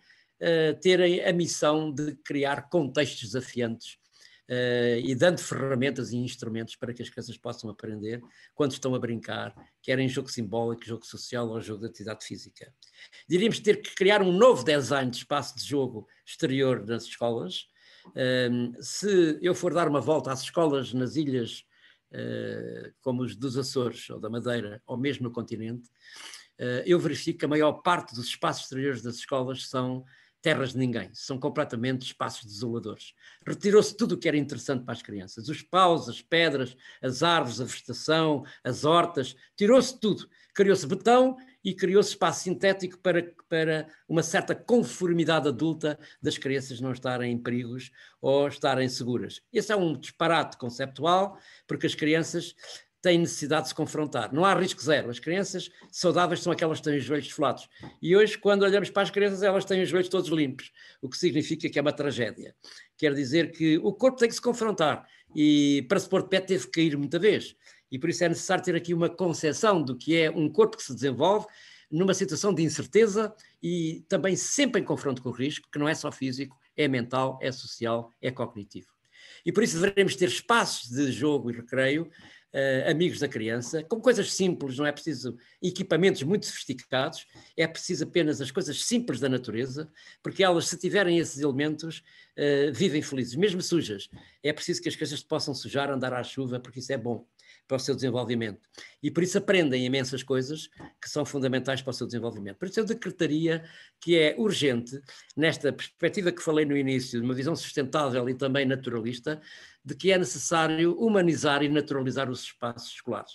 [SPEAKER 1] eh, terem a missão de criar contextos desafiantes uh, eh, e dando ferramentas e instrumentos para que as crianças possam aprender quando estão a brincar, quer em jogo simbólico, jogo social ou jogo de atividade física. Diríamos ter que criar um novo design de espaço de jogo exterior nas escolas. Ehm, se eu for dar uma volta às escolas nas ilhas Uh, como os dos Açores ou da Madeira, ou mesmo no continente, eu verifico que a maior parte dos espaços exteriores das escolas são terras de ninguém, são completamente espaços desoladores. Retirou-se tudo o que era interessante para as crianças: os paus, as pedras, as árvores, a vegetação, as hortas, tirou-se tudo. Criou-se betão e criou-se espaço sintético para, para uma certa conformidade adulta das crianças não estarem em perigos ou estarem seguras. Esse é um disparate conceptual, porque as crianças têm necessidade de se confrontar. Não há risco zero. As crianças saudáveis são aquelas que têm os joelhos flatos. E hoje, quando olhamos para as crianças, elas têm os joelhos todos limpos, o que significa que é uma tragédia. Quer dizer que o corpo tem que se confrontar. E para se pôr de pé, teve que cair muita vez. E por isso é necessário ter aqui uma concepção do que é um corpo que se desenvolve numa situação de incerteza e também sempre em confronto com o risco, que não é só físico, é mental, é social, é cognitivo. E por isso devemos ter espaços de jogo e recreio uh, amigos da criança, com coisas simples, não é preciso equipamentos muito sofisticados, é preciso apenas as coisas simples da natureza, porque elas, se tiverem esses elementos, uh, vivem felizes, mesmo sujas. É preciso que as crianças possam sujar, andar à chuva, porque isso é bom para o seu desenvolvimento. E por isso aprendem imensas coisas que são fundamentais para o seu desenvolvimento. Por isso eu decretaria que é urgente, nesta perspectiva que falei no início, de uma visão sustentável e também naturalista, de que é necessário humanizar e naturalizar os espaços escolares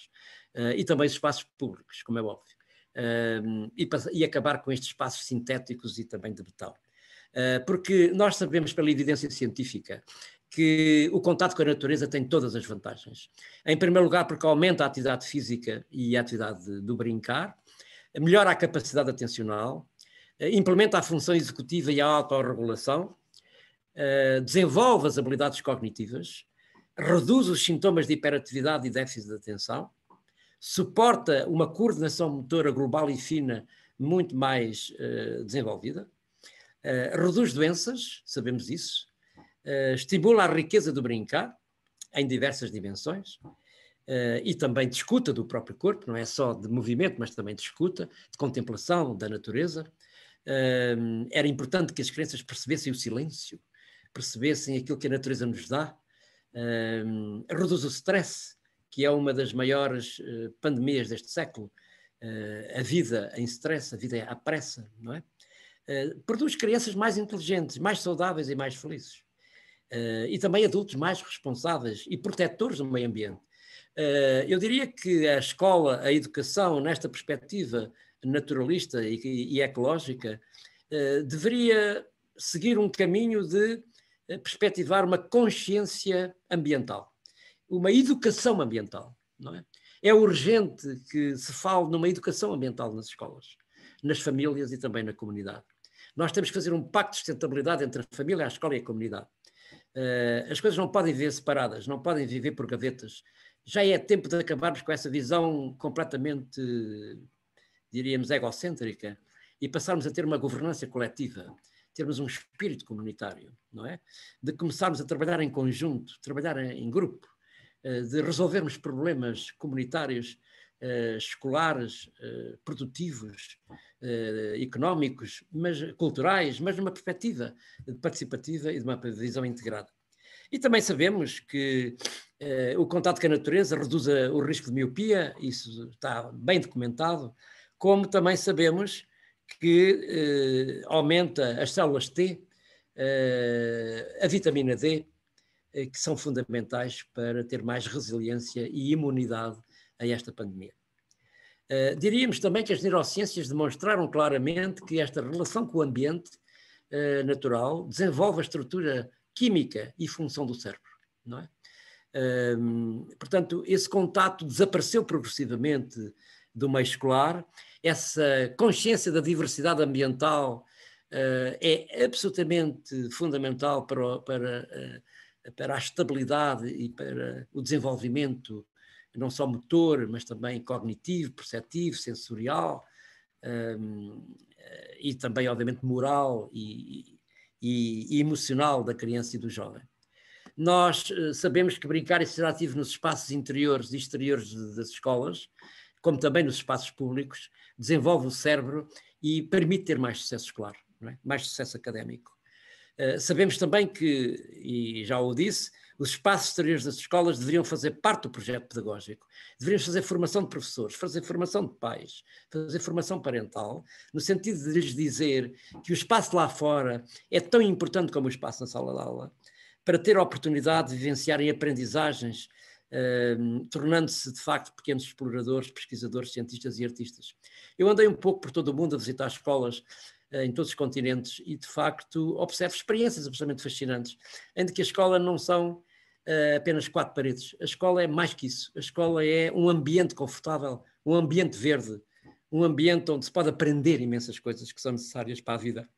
[SPEAKER 1] uh, e também os espaços públicos, como é óbvio, uh, e, e, acabar com estes espaços sintéticos e também de betão. Uh, eh, porque nós sabemos pela evidência científica que o contato com a natureza tem todas as vantagens. Em primeiro lugar, porque aumenta a atividade física e a atividade do brincar, melhora a capacidade atencional, eh, implementa a função executiva e a autorregulação, eh, desenvolve as habilidades cognitivas, reduz os sintomas de hiperatividade e déficit de atenção, suporta uma coordenação motora global e fina muito mais uh, desenvolvida, uh, reduz doenças, sabemos isso, uh, estimula a riqueza do brincar em diversas dimensões. e também de escuta do próprio corpo, não é só de movimento, mas também de escuta, de contemplação da natureza. era importante que as crianças percebessem o silêncio, percebessem aquilo que a natureza nos dá, um, ehm, reduz o stress, que é uma das maiores uh, pandemias deste século, uh, a vida em stress, a vida à pressa, não é? Uh, produz crianças mais inteligentes, mais saudáveis e mais felizes. e também adultos mais responsáveis e protetores do meio ambiente. eu diria que a escola, a educação, nesta perspectiva naturalista e, e ecológica, deveria seguir um caminho de eh, perspectivar uma consciência ambiental, uma educação ambiental. Não é? é urgente que se fale numa educação ambiental nas escolas, nas famílias e também na comunidade. Nós temos que fazer um pacto de sustentabilidade entre a família, a escola e a comunidade. Uh, as coisas não podem viver separadas, não podem viver por gavetas. Já é tempo de acabarmos com essa visão completamente, diríamos, egocêntrica e passarmos a ter uma governança coletiva termos um espírito comunitário, não é? De começarmos a trabalhar em conjunto, trabalhar em grupo, eh, de resolvermos problemas comunitários, eh, escolares, eh, produtivos, económicos, mas culturais, mas numa perspectiva participativa e de uma visão integrada. E também sabemos que o contato com a natureza reduz o risco de miopia, isso está bem documentado, como também sabemos que eh, aumenta as células T, eh, a vitamina D, eh, que são fundamentais para ter mais resiliência e imunidade a esta pandemia. diríamos também que as neurociências demonstraram claramente que esta relação com o ambiente natural desenvolve a estrutura química e função do cérebro, não é? Ehm, portanto, esse contato desapareceu progressivamente do meio escolar, essa consciência da diversidade ambiental uh, é absolutamente fundamental para, para, uh, para a estabilidade e para o desenvolvimento, não só motor, mas também cognitivo, perceptivo, sensorial, um, eh, e também, obviamente, moral e, e, e, emocional da criança e do jovem. Nós uh, sabemos que brincar e ser ativo nos espaços interiores e exteriores de, das escolas como também nos espaços públicos, desenvolve o cérebro e permite ter mais sucesso escolar, é? mais sucesso académico. Uh, sabemos também que, e já o disse, os espaços exteriores das escolas deveriam fazer parte do projeto pedagógico. Deveriam fazer formação de professores, fazer formação de pais, fazer formação parental, no sentido de lhes dizer que o espaço lá fora é tão importante como o espaço na sala de aula, para ter a oportunidade de vivenciarem aprendizagens Ehm, tornando-se de facto pequenos exploradores, pesquisadores, cientistas e artistas. Eu andei um pouco por todo o mundo a visitar escolas eh, em todos os continentes e de facto observo experiências absolutamente fascinantes, em que a escola não são eh, apenas quatro paredes, a escola é mais que isso, a escola é um ambiente confortável, um ambiente verde, um ambiente onde se pode aprender imensas coisas que são necessárias para a vida,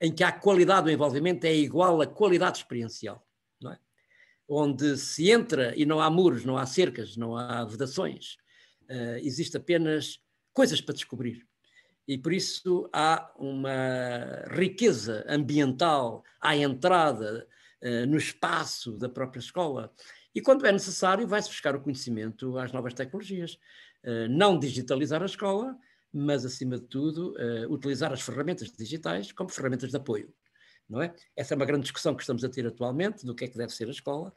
[SPEAKER 1] em que a qualidade do envolvimento é igual à qualidade experiencial, não é? onde se entra e não há muros, não há cercas, não há vedações. Uh, existe apenas coisas para descobrir. E por isso há uma riqueza ambiental à entrada, uh, no espaço da própria escola. E quando é necessário, vai-se buscar o conhecimento às novas tecnologias. Uh, não digitalizar a escola, mas, acima de tudo, utilizar as ferramentas digitais como ferramentas de apoio não é? Essa é uma grande discussão que estamos a ter atualmente, do que é que deve ser a escola.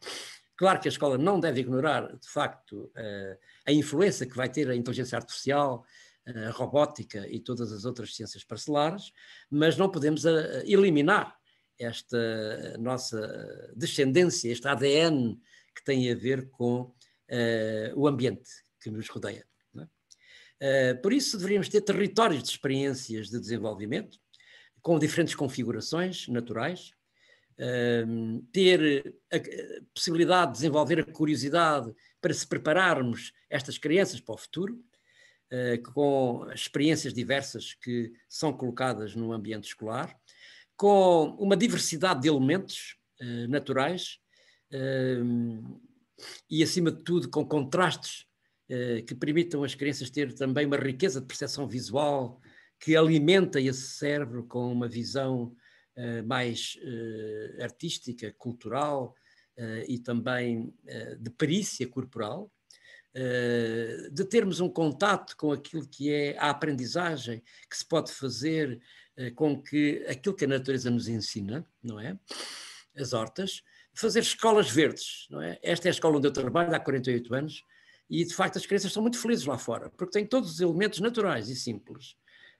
[SPEAKER 1] Claro que a escola não deve ignorar, de facto, eh, a influência que vai ter a inteligência artificial, eh, a robótica e todas as outras ciências parcelares, mas não podemos eh, eliminar esta nossa descendência, este ADN que tem a ver com o ambiente que nos rodeia. É? por isso, deveríamos ter territórios de experiências de desenvolvimento, com diferentes configurações naturais, ehm, ter a, possibilidade de desenvolver a curiosidade para se prepararmos estas crianças para o futuro, eh, com experiências diversas que são colocadas no ambiente escolar, com uma diversidade de elementos eh, naturais ehm, e, acima de tudo, com contrastes eh, que permitam às crianças ter também uma riqueza de percepção visual, que alimenta esse cérebro com uma visão uh, mais uh, artística, cultural uh, e também de perícia corporal, de termos um contato com aquilo que é a aprendizagem que se pode fazer com que aquilo que a natureza nos ensina, não é? As hortas, fazer escolas verdes, não é? Esta é a escola onde eu trabalho há 48 anos e de facto as crianças são muito felizes lá fora, porque têm todos os elementos naturais e simples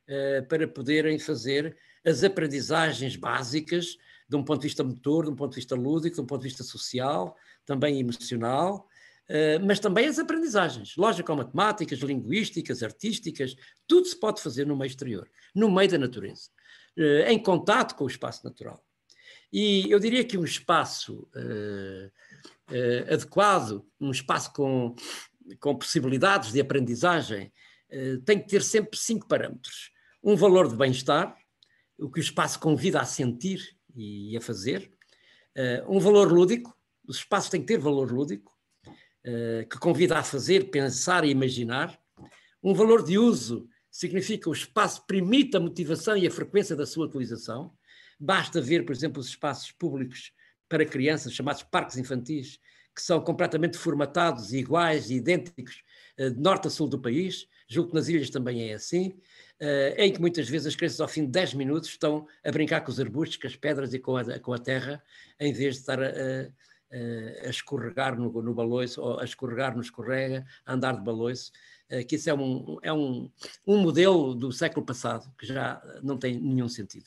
[SPEAKER 1] eh, para poderem fazer as aprendizagens básicas de um ponto de vista motor, de um ponto de vista lúdico, de um ponto de vista social, também emocional, eh, mas também as aprendizagens, lógico-matemáticas, linguísticas, artísticas, tudo se pode fazer no meio exterior, no meio da natureza, eh, em contato com o espaço natural. E eu diria que um espaço adequado, um espaço com, com possibilidades de aprendizagem, tem que ter sempre cinco parâmetros um valor de bem-estar, o que o espaço convida a sentir e a fazer, uh, um valor lúdico, o espaço tem que ter valor lúdico, uh, que convida a fazer, pensar e imaginar, um valor de uso, significa o espaço permite a motivação e a frequência da sua utilização. Basta ver, por exemplo, os espaços públicos para crianças, chamados parques infantis, que são completamente formatados, iguais, e idênticos, eh, de norte a sul do país, julgo que nas ilhas também é assim, uh, em que muitas vezes as crianças, ao fim de 10 minutos, estão a brincar com os arbustos, com as pedras e com a, com a terra, em vez de estar a, a, a escorregar no, no baloiço, ou a escorregar no escorrega, a andar de baloiço. Eh, que isso é, um, é um, um modelo do século passado, que já não tem nenhum sentido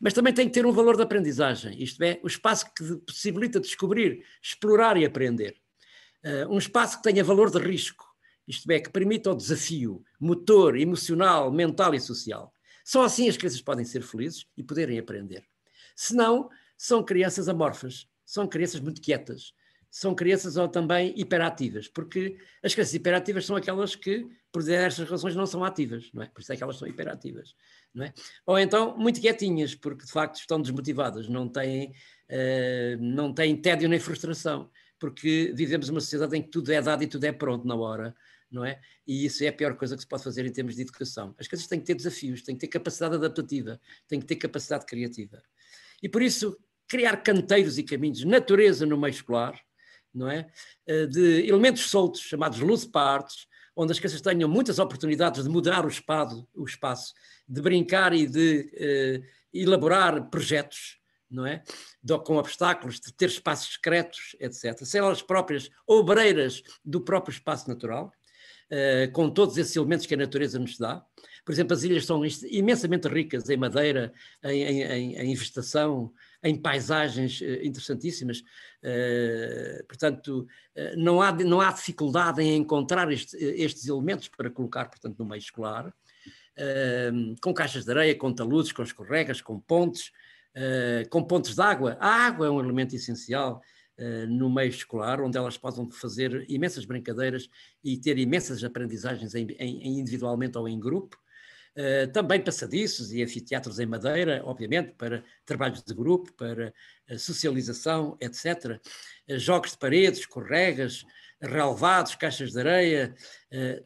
[SPEAKER 1] mas também tem que ter um valor de aprendizagem, isto é, o espaço que possibilita descobrir, explorar e aprender. Uh, um espaço que tenha valor de risco, isto é, que permita o desafio motor, emocional, mental e social. Só assim as crianças podem ser felizes e poderem aprender. Senão, são crianças amorfas, são crianças muito quietas, são crianças ou também hiperativas, porque as crianças hiperativas são aquelas que, por diversas razões, não são ativas, não é? Por isso é que elas são hiperativas, não é? Ou então muito quietinhas, porque de facto estão desmotivadas, não têm, uh, não têm tédio nem frustração, porque vivemos uma sociedade em que tudo é dado e tudo é pronto na hora, não é? E isso é a pior coisa que se pode fazer em termos de educação. As crianças têm que ter desafios, têm que ter capacidade adaptativa, têm que ter capacidade criativa. E por isso, criar canteiros e caminhos, natureza no meio escolar, não é? Eh, de elementos soltos, chamados loose parts, onde as crianças tenham muitas oportunidades de mudar o espaço, o espaço de brincar e de eh, elaborar projetos, não é? De, com obstáculos, de ter espaços secretos, etc. Ser elas próprias obreiras do próprio espaço natural, eh, com todos esses elementos que a natureza nos dá. Por exemplo, as ilhas são imensamente ricas em madeira, em, em, em vegetação, em paisagens eh, interessantíssimas. Eh, portanto, não há, não há dificuldade em encontrar este, estes elementos para colocar, portanto, no meio escolar. Ehm, com caixas de areia, com taludes, com escorregas, com pontes, com pontes de água. A água é um elemento essencial. Eh, no meio escolar, onde elas possam fazer imensas brincadeiras e ter imensas aprendizagens em, em, individualmente ou em grupo. Uh, também passadiços e anfiteatros em madeira, obviamente, para trabalhos de grupo, para eh, socialização, etc. Uh, jogos de paredes, corregas, relevados, caixas de areia.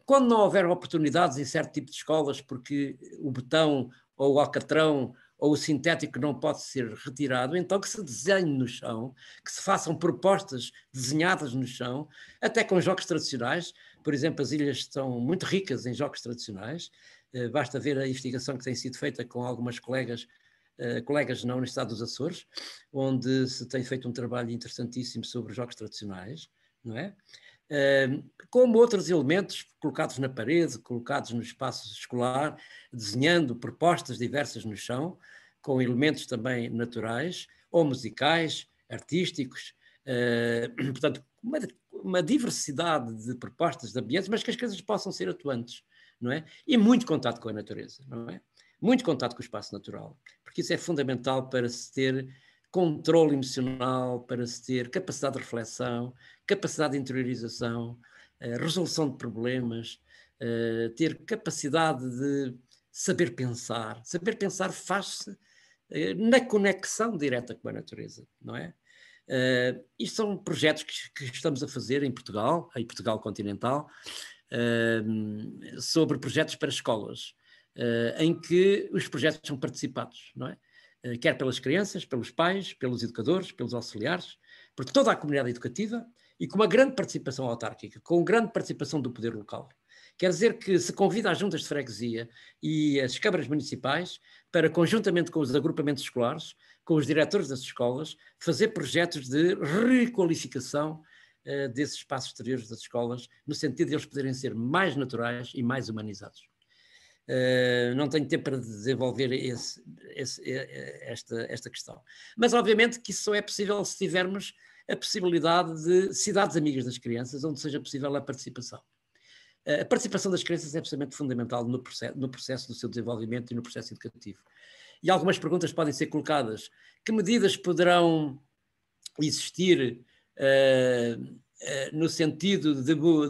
[SPEAKER 1] quando não houver oportunidades em certo tipo de escolas, porque o betão ou o alcatrão ou o sintético não pode ser retirado, então que se desenhe no chão, que se façam propostas desenhadas no chão, até com jogos tradicionais. Por exemplo, as ilhas estão muito ricas em jogos tradicionais. Eh, basta ver a investigação que tem sido feita com algumas colegas eh, colegas na Universidade dos Açores, onde se tem feito um trabalho interessantíssimo sobre jogos tradicionais, não é? como outros elementos colocados na parede, colocados no espaço escolar, desenhando propostas diversas no chão, com elementos também naturais, ou musicais, artísticos, portanto, uma, uma diversidade de propostas de ambientes, mas que as crianças possam ser atuantes, não é? E muito contato com a natureza, não é? Muito contato com o espaço natural, porque isso é fundamental para se ter controle emocional, para se ter capacidade de reflexão, capacidade de interiorização, eh, resolução de problemas, eh, ter capacidade de saber pensar. Saber pensar faz-se eh, na conexão direta com a natureza, não é? Uh, isto são projetos que, que, estamos a fazer em Portugal, em Portugal continental, uh, sobre projetos para escolas, uh, em que os projetos são participados, não é? Eh, quer pelas crianças, pelos pais, pelos educadores, pelos auxiliares, por toda a comunidade educativa e com uma grande participação autárquica, com grande participação do poder local. Quer dizer que se convida as juntas de freguesia e as câmaras municipais para, conjuntamente com os agrupamentos escolares, com os diretores das escolas, fazer projetos de requalificação uh, desses espaços exteriores das escolas, no sentido de eles poderem ser mais naturais e mais humanizados. Eh, não tenho tempo para desenvolver esse, esse, eh, eh, esta, esta questão. Mas, obviamente, que isso só é possível se tivermos a possibilidade de cidades amigas das crianças, onde seja possível a participação. a participação das crianças é absolutamente fundamental no processo, no processo do seu desenvolvimento e no processo educativo. E algumas perguntas podem ser colocadas. Que medidas poderão existir uh, no sentido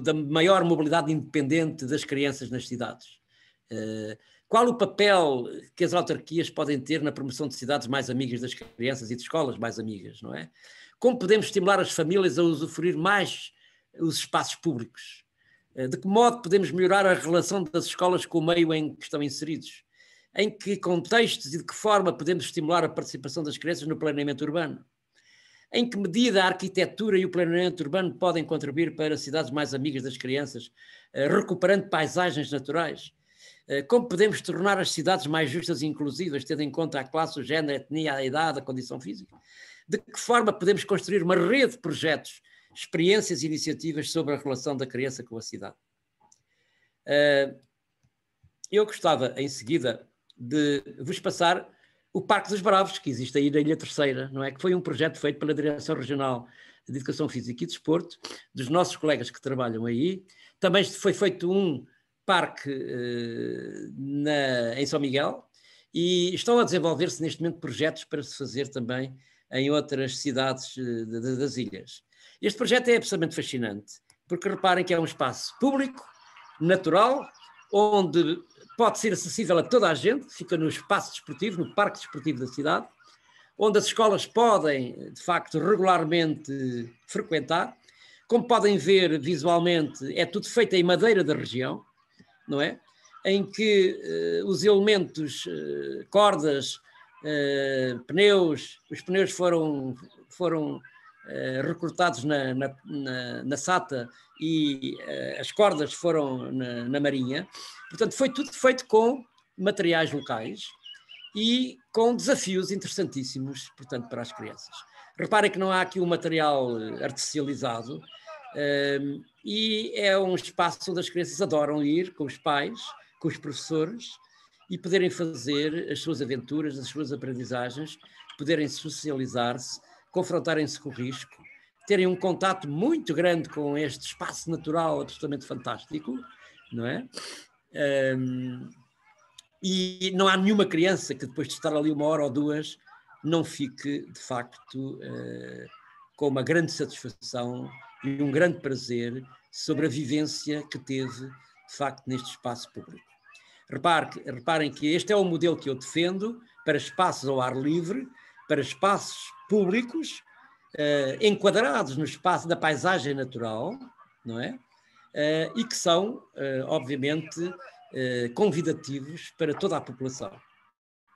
[SPEAKER 1] da maior mobilidade independente das crianças nas cidades? Eh, qual o papel que as autarquias podem ter na promoção de cidades mais amigas das crianças e de escolas mais amigas, não é? Como podemos estimular as famílias a usufruir mais os espaços públicos? Eh, de que modo podemos melhorar a relação das escolas com o meio em que estão inseridos? Em que contextos e de que forma podemos estimular a participação das crianças no planeamento urbano? Em que medida a arquitetura e o planeamento urbano podem contribuir para cidades mais amigas das crianças, eh, recuperando paisagens naturais? Eh, como podemos tornar as cidades mais justas e inclusivas, tendo em conta a classe, o género, a etnia, a idade, a condição física? De que forma podemos construir uma rede de projetos, experiências e iniciativas sobre a relação da criança com a cidade? Eh, eu gostava, em seguida, de vos passar o Parque dos Bravos, que existe aí na Ilha Terceira, não é? Que foi um projeto feito pela Direção Regional de Educação Física e Desporto, dos nossos colegas que trabalham aí. Também foi feito um parque eh, na, em São Miguel e estão a desenvolver-se neste momento projetos para se fazer também em outras cidades eh, das ilhas. Este projeto é absolutamente fascinante, porque reparem que é um espaço público, natural, onde pode ser acessível a toda a gente, fica no espaço desportivo, no parque desportivo da cidade, onde as escolas podem, de facto, regularmente frequentar. Como podem ver visualmente, é tudo feito em madeira da região, não é? Em que uh, os elementos, uh, cordas, uh, pneus, os pneus foram, foram recrutados na, na, na, na, SATA e as cordas foram na Marinha. Portanto, foi tudo feito com materiais locais e com desafios interessantíssimos, portanto, para as crianças. Reparem que não há aqui um material artificializado, e é um espaço onde as crianças adoram ir com os pais, com os professores e poderem fazer as suas aventuras, as suas aprendizagens, poderem socializar-se, confrontarem-se com o risco, terem um contato muito grande com este espaço natural absolutamente fantástico, não é? Um, e não há nenhuma criança que depois de estar ali uma hora ou duas não fique de facto uh, com uma grande satisfação e um grande prazer sobre a vivência que teve, de facto, neste espaço público. Reparem, reparem que este é o modelo que eu defendo para espaços ao ar livre, para espaços públicos, eh, enquadrados no espaço da paisagem natural, não é? Eh, e que são, eh, obviamente, convidativos para toda a população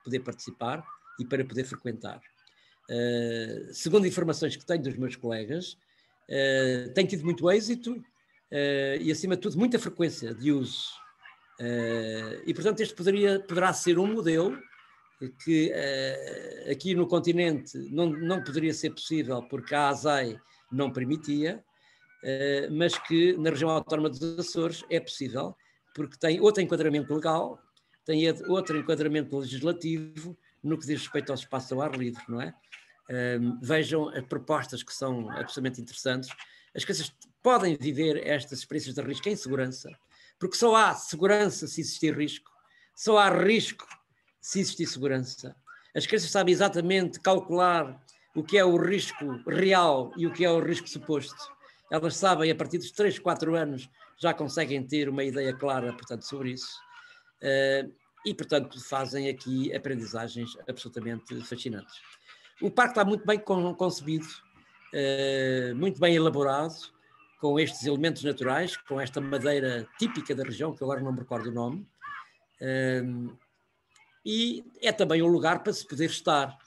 [SPEAKER 1] poder participar e para poder frequentar. segundo informações que tenho dos meus colegas, eh, tem tido muito êxito uh, e, acima de tudo, muita frequência de uso. Uh, e, portanto, este poderia, poderá ser um modelo que aqui no continente não, não poderia ser possível porque a ASAI não permitia, mas que na região autónoma dos Açores é possível porque tem outro enquadramento legal, tem outro enquadramento legislativo no que diz respeito ao espaço ao ar livre, não é? vejam as propostas que são absolutamente interessantes. As crianças podem viver estas experiências de risco em segurança, porque só há segurança se existir risco, só há risco se existir segurança. As crianças sabem exatamente calcular o que é o risco real e o que é o risco suposto. Elas sabem, a partir dos 3, 4 anos, já conseguem ter uma ideia clara, portanto, sobre isso. e, portanto, fazem aqui aprendizagens absolutamente fascinantes. O parque está muito bem concebido, eh, muito bem elaborado, com estes elementos naturais, com esta madeira típica da região, que agora não me recordo o nome. Eh, e é também um lugar para se poder estar,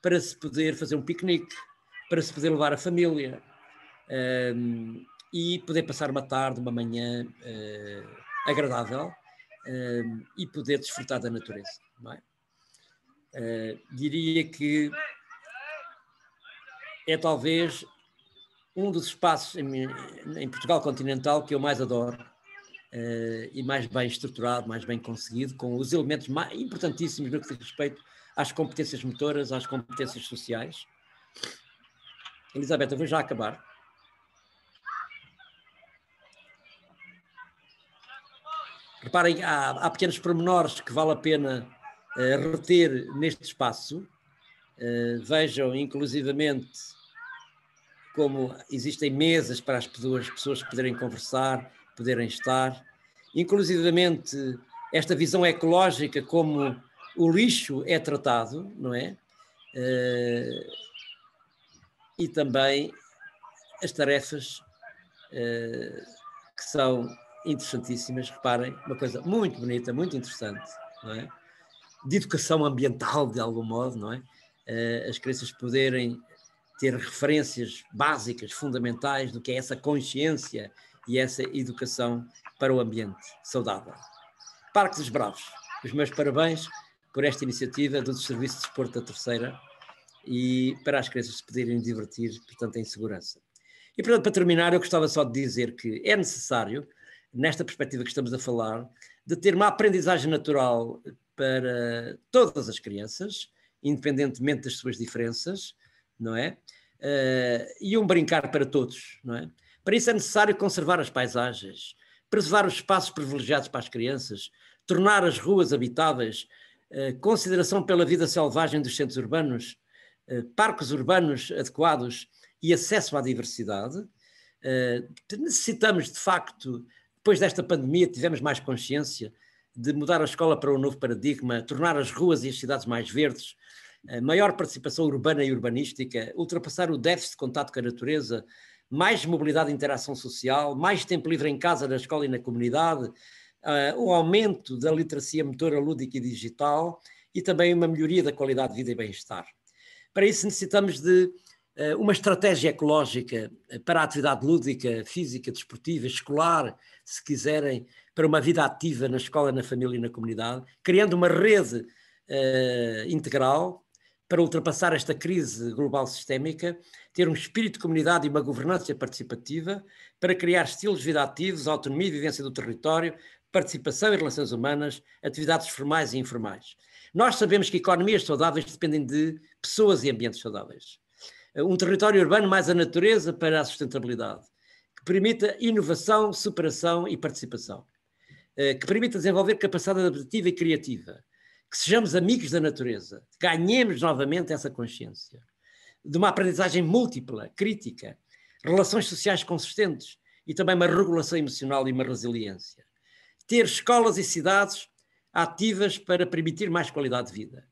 [SPEAKER 1] para se poder fazer um piquenique, para se poder levar a família eh, e poder passar uma tarde, uma manhã agradável e poder desfrutar da natureza. É? diria que é talvez um dos espaços em, em Portugal continental que eu mais adoro. Uh, e mais bem estruturado, mais bem conseguido, com os elementos mais importantíssimos no que diz respeito às competências motoras, às competências sociais. Elizabeth, eu vou já acabar. Reparem, há, há pequenos pormenores que vale a pena uh, reter neste espaço. Eh, vejam inclusivamente como existem mesas para as pessoas, pessoas poderem conversar, poderem estar. Inclusivamente esta visão ecológica como o lixo é tratado, não é? Eh, e também as tarefas eh, que são interessantíssimas. Reparem, uma coisa muito bonita, muito interessante, não é? De educação ambiental, de algum modo, não é? Eh, as crianças poderem ter referências básicas, fundamentais do que é essa consciência e essa educação para o ambiente saudável. Parques dos Bravos, os meus parabéns por esta iniciativa do Serviço de Desporto da Terceira e para as crianças se poderem divertir, portanto, em segurança. E, portanto, para terminar, eu gostava só de dizer que é necessário, nesta perspectiva que estamos a falar, de ter uma aprendizagem natural para todas as crianças, independentemente das suas diferenças, não é? Uh, e um brincar para todos, não é? Para isso é necessário conservar as paisagens, preservar os espaços privilegiados para as crianças, tornar as ruas habitáveis, uh, ah, consideração pela vida selvagem dos centros urbanos, uh, parques urbanos adequados e acesso à diversidade. necessitamos, de facto, depois desta pandemia, tivemos mais consciência de mudar a escola para um novo paradigma, tornar as ruas e as cidades mais verdes, maior participação urbana e urbanística, ultrapassar o déficit de contato com a natureza, mais mobilidade e interação social, mais tempo livre em casa, na escola e na comunidade, uh, ah, o aumento da literacia motora lúdica e digital e também uma melhoria da qualidade de vida e bem-estar. Para isso necessitamos de uh, uma estratégia ecológica para a atividade lúdica, física, desportiva, escolar, se quiserem, para uma vida ativa na escola, na família e na comunidade, criando uma rede uh, integral para ultrapassar esta crise global sistémica, ter um espírito de comunidade e uma governança participativa, para criar estilos de vida ativos, autonomia e vivência do território, participação e relações humanas, atividades formais e informais. Nós sabemos que economias saudáveis dependem de pessoas e ambientes saudáveis. Um território urbano mais a natureza para a sustentabilidade, que permita inovação, superação e participação, eh, que permita desenvolver capacidade adaptativa e criativa, que sejamos amigos da natureza, ganhemos novamente essa consciência de uma aprendizagem múltipla, crítica, relações sociais consistentes e também uma regulação emocional e uma resiliência. Ter escolas e cidades ativas para permitir mais qualidade de vida.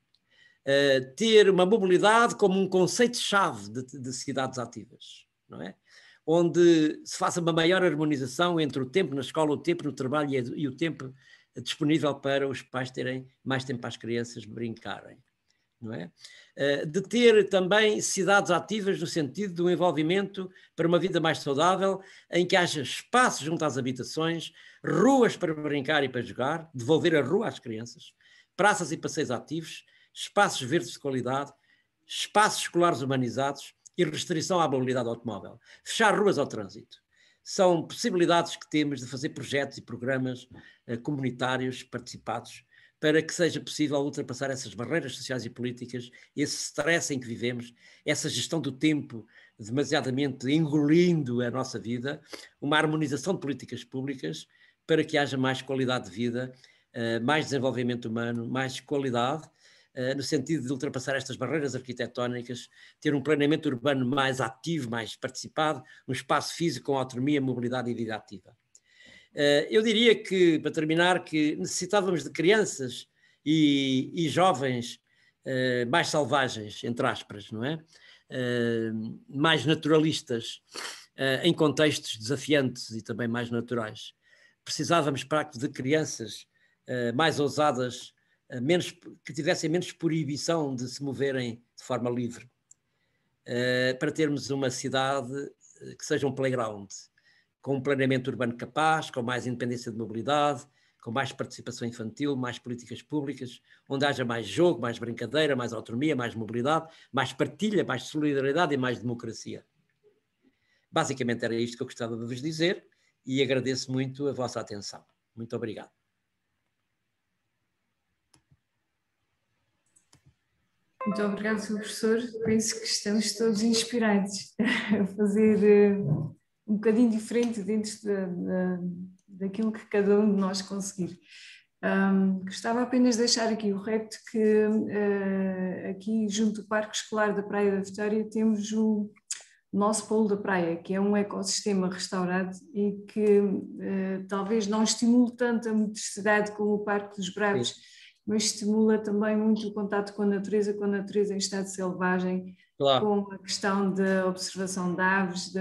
[SPEAKER 1] Uh, ter uma mobilidade como um conceito-chave de, de, cidades ativas, não é? Onde se faça uma maior harmonização entre o tempo na escola, o tempo no trabalho e, e o tempo disponível para os pais terem mais tempo para as crianças brincarem. Não é? Eh, de ter também cidades ativas no sentido do envolvimento para uma vida mais saudável, em que haja espaço junto às habitações, ruas para brincar e para jogar, devolver a rua às crianças, praças e passeios ativos, espaços verdes de qualidade, espaços escolares humanizados e restrição à mobilidade automóvel. Fechar ruas ao trânsito são possibilidades que temos de fazer projetos e programas eh, comunitários participados para que seja possível ultrapassar essas barreiras sociais e políticas, esse stress em que vivemos, essa gestão do tempo demasiadamente engolindo a nossa vida, uma harmonização de políticas públicas para que haja mais qualidade de vida, eh, mais desenvolvimento humano, mais qualidade eh, no sentido de ultrapassar estas barreiras arquitetónicas, ter um planeamento urbano mais ativo, mais participado, um espaço físico com autonomia, mobilidade e vida ativa. Eh, eu diria que, para terminar, que necessitávamos de crianças e, e jovens eh, mais selvagens, entre aspas, não é? Mais naturalistas, em contextos desafiantes e também mais naturais. Precisávamos, de crianças mais ousadas, eh, menos, que tivessem menos proibição de se moverem de forma livre, eh, para termos uma cidade eh, que seja um playground, com um planeamento urbano capaz, com mais independência de mobilidade, com mais participação infantil, mais políticas públicas, onde haja mais jogo, mais brincadeira, mais autonomia, mais mobilidade, mais partilha, mais solidariedade e mais democracia. Basicamente era isto que eu gostava de vos dizer e agradeço muito a vossa atenção. Muito obrigado.
[SPEAKER 2] Muito obrigada, Sr. Professor. Penso que estamos todos inspirados a fazer eh, um bocadinho diferente dentro daquilo que cada um de nós conseguir. Um, gostava apenas de deixar aqui o reto que uh, aqui junto do Parque Escolar da Praia da Vitória temos o nosso polo da praia, que é um ecossistema restaurado e que uh, talvez não estimule tanto a motricidade como o Parque dos Bravos, Sim mas estimula também muito o contato com a natureza, com a natureza em estado selvagem, claro. com a questão da observação de aves, de,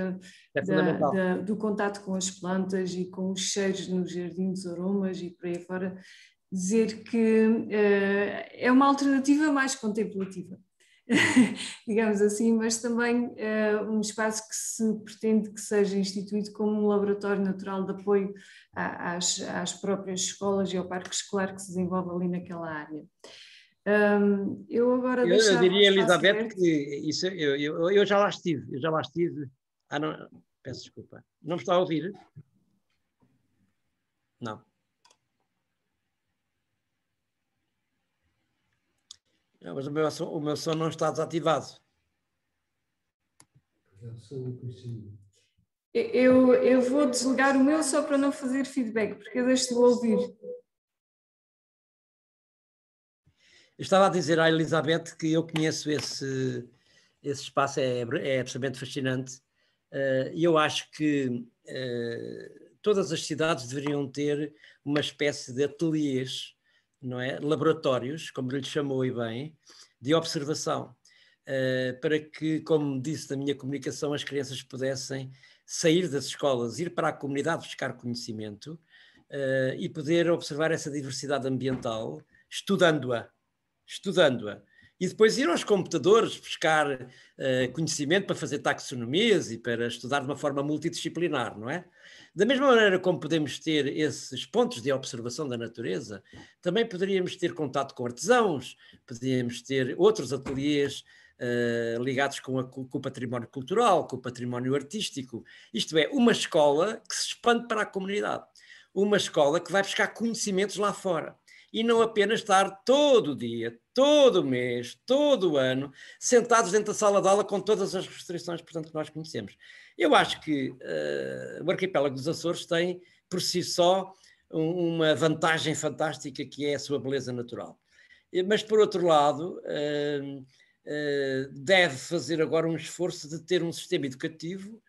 [SPEAKER 2] é da, da, do contato com as plantas e com os cheiros nos jardins, os aromas e por aí fora. Dizer que uh, é uma alternativa mais contemplativa. digamos assim, mas também uh, um espaço que se pretende que seja instituído como um laboratório natural de apoio a, às, às próprias escolas e ao parque escolar que se desenvolve ali naquela área. Um, eu agora eu, eu diria, Elizabeth, aberto.
[SPEAKER 1] que isso, eu, eu, eu, já lá estive, eu já lá estive. Ah, não, peço desculpa. Não me está a ouvir? Não. Não, mas o meu, som, o meu som não está desativado.
[SPEAKER 2] Eu, eu vou desligar o meu só para não fazer feedback, porque eu deixo de ouvir.
[SPEAKER 1] estava a dizer à Elizabeth que eu conheço esse, esse espaço, é, é absolutamente fascinante. Eh, e eu acho que eh, todas as cidades deveriam ter uma espécie de ateliês não é? laboratórios, como lhe chamou e bem, de observação, uh, para que, como disse na minha comunicação, as crianças pudessem sair das escolas, ir para a comunidade buscar conhecimento uh, e poder observar essa diversidade ambiental, estudando-a, estudando-a e depois ir aos computadores buscar uh, conhecimento para fazer taxonomias e para estudar de uma forma multidisciplinar, não é? Da mesma maneira como podemos ter esses pontos de observação da natureza, também poderíamos ter contato com artesãos, poderíamos ter outros ateliês uh, ligados com, a, com, o património cultural, com o património artístico. Isto é, uma escola que se expande para a comunidade, uma escola que vai buscar conhecimentos lá fora e não apenas estar todo o dia, todo mês, todo ano, sentados dentro da sala de aula com todas as restrições, portanto, que nós conhecemos. Eu acho que uh, o arquipélago dos Açores tem, por si só, um, uma vantagem fantástica que é a sua beleza natural. Mas, por outro lado, uh, uh, deve fazer agora um esforço de ter um sistema educativo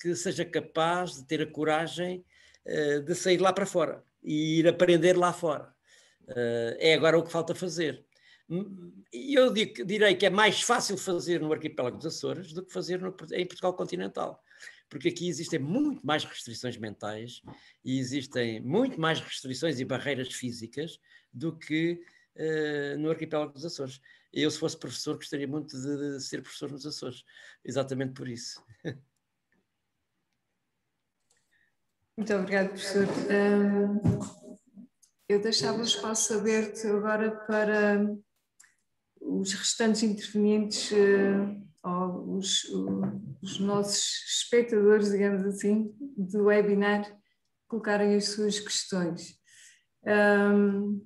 [SPEAKER 1] que seja capaz de ter a coragem de sair lá para fora e ir aprender lá fora eh, é agora o que falta fazer. Hum, eu digo, direi que é mais fácil fazer no arquipélago dos Açores do que fazer no, em Portugal continental, porque aqui existem muito mais restrições mentais e existem muito mais restrições e barreiras físicas do que uh, no arquipélago dos Açores. Eu, se fosse professor, gostaria muito de, de ser professor nos Açores, exatamente por isso.
[SPEAKER 2] Muito obrigado, professor. Um... Eu deixava o espaço aberto agora para os restantes intervenientes, eh, ou os, os nossos espectadores, digamos assim, do webinar, colocarem as suas questões. Um,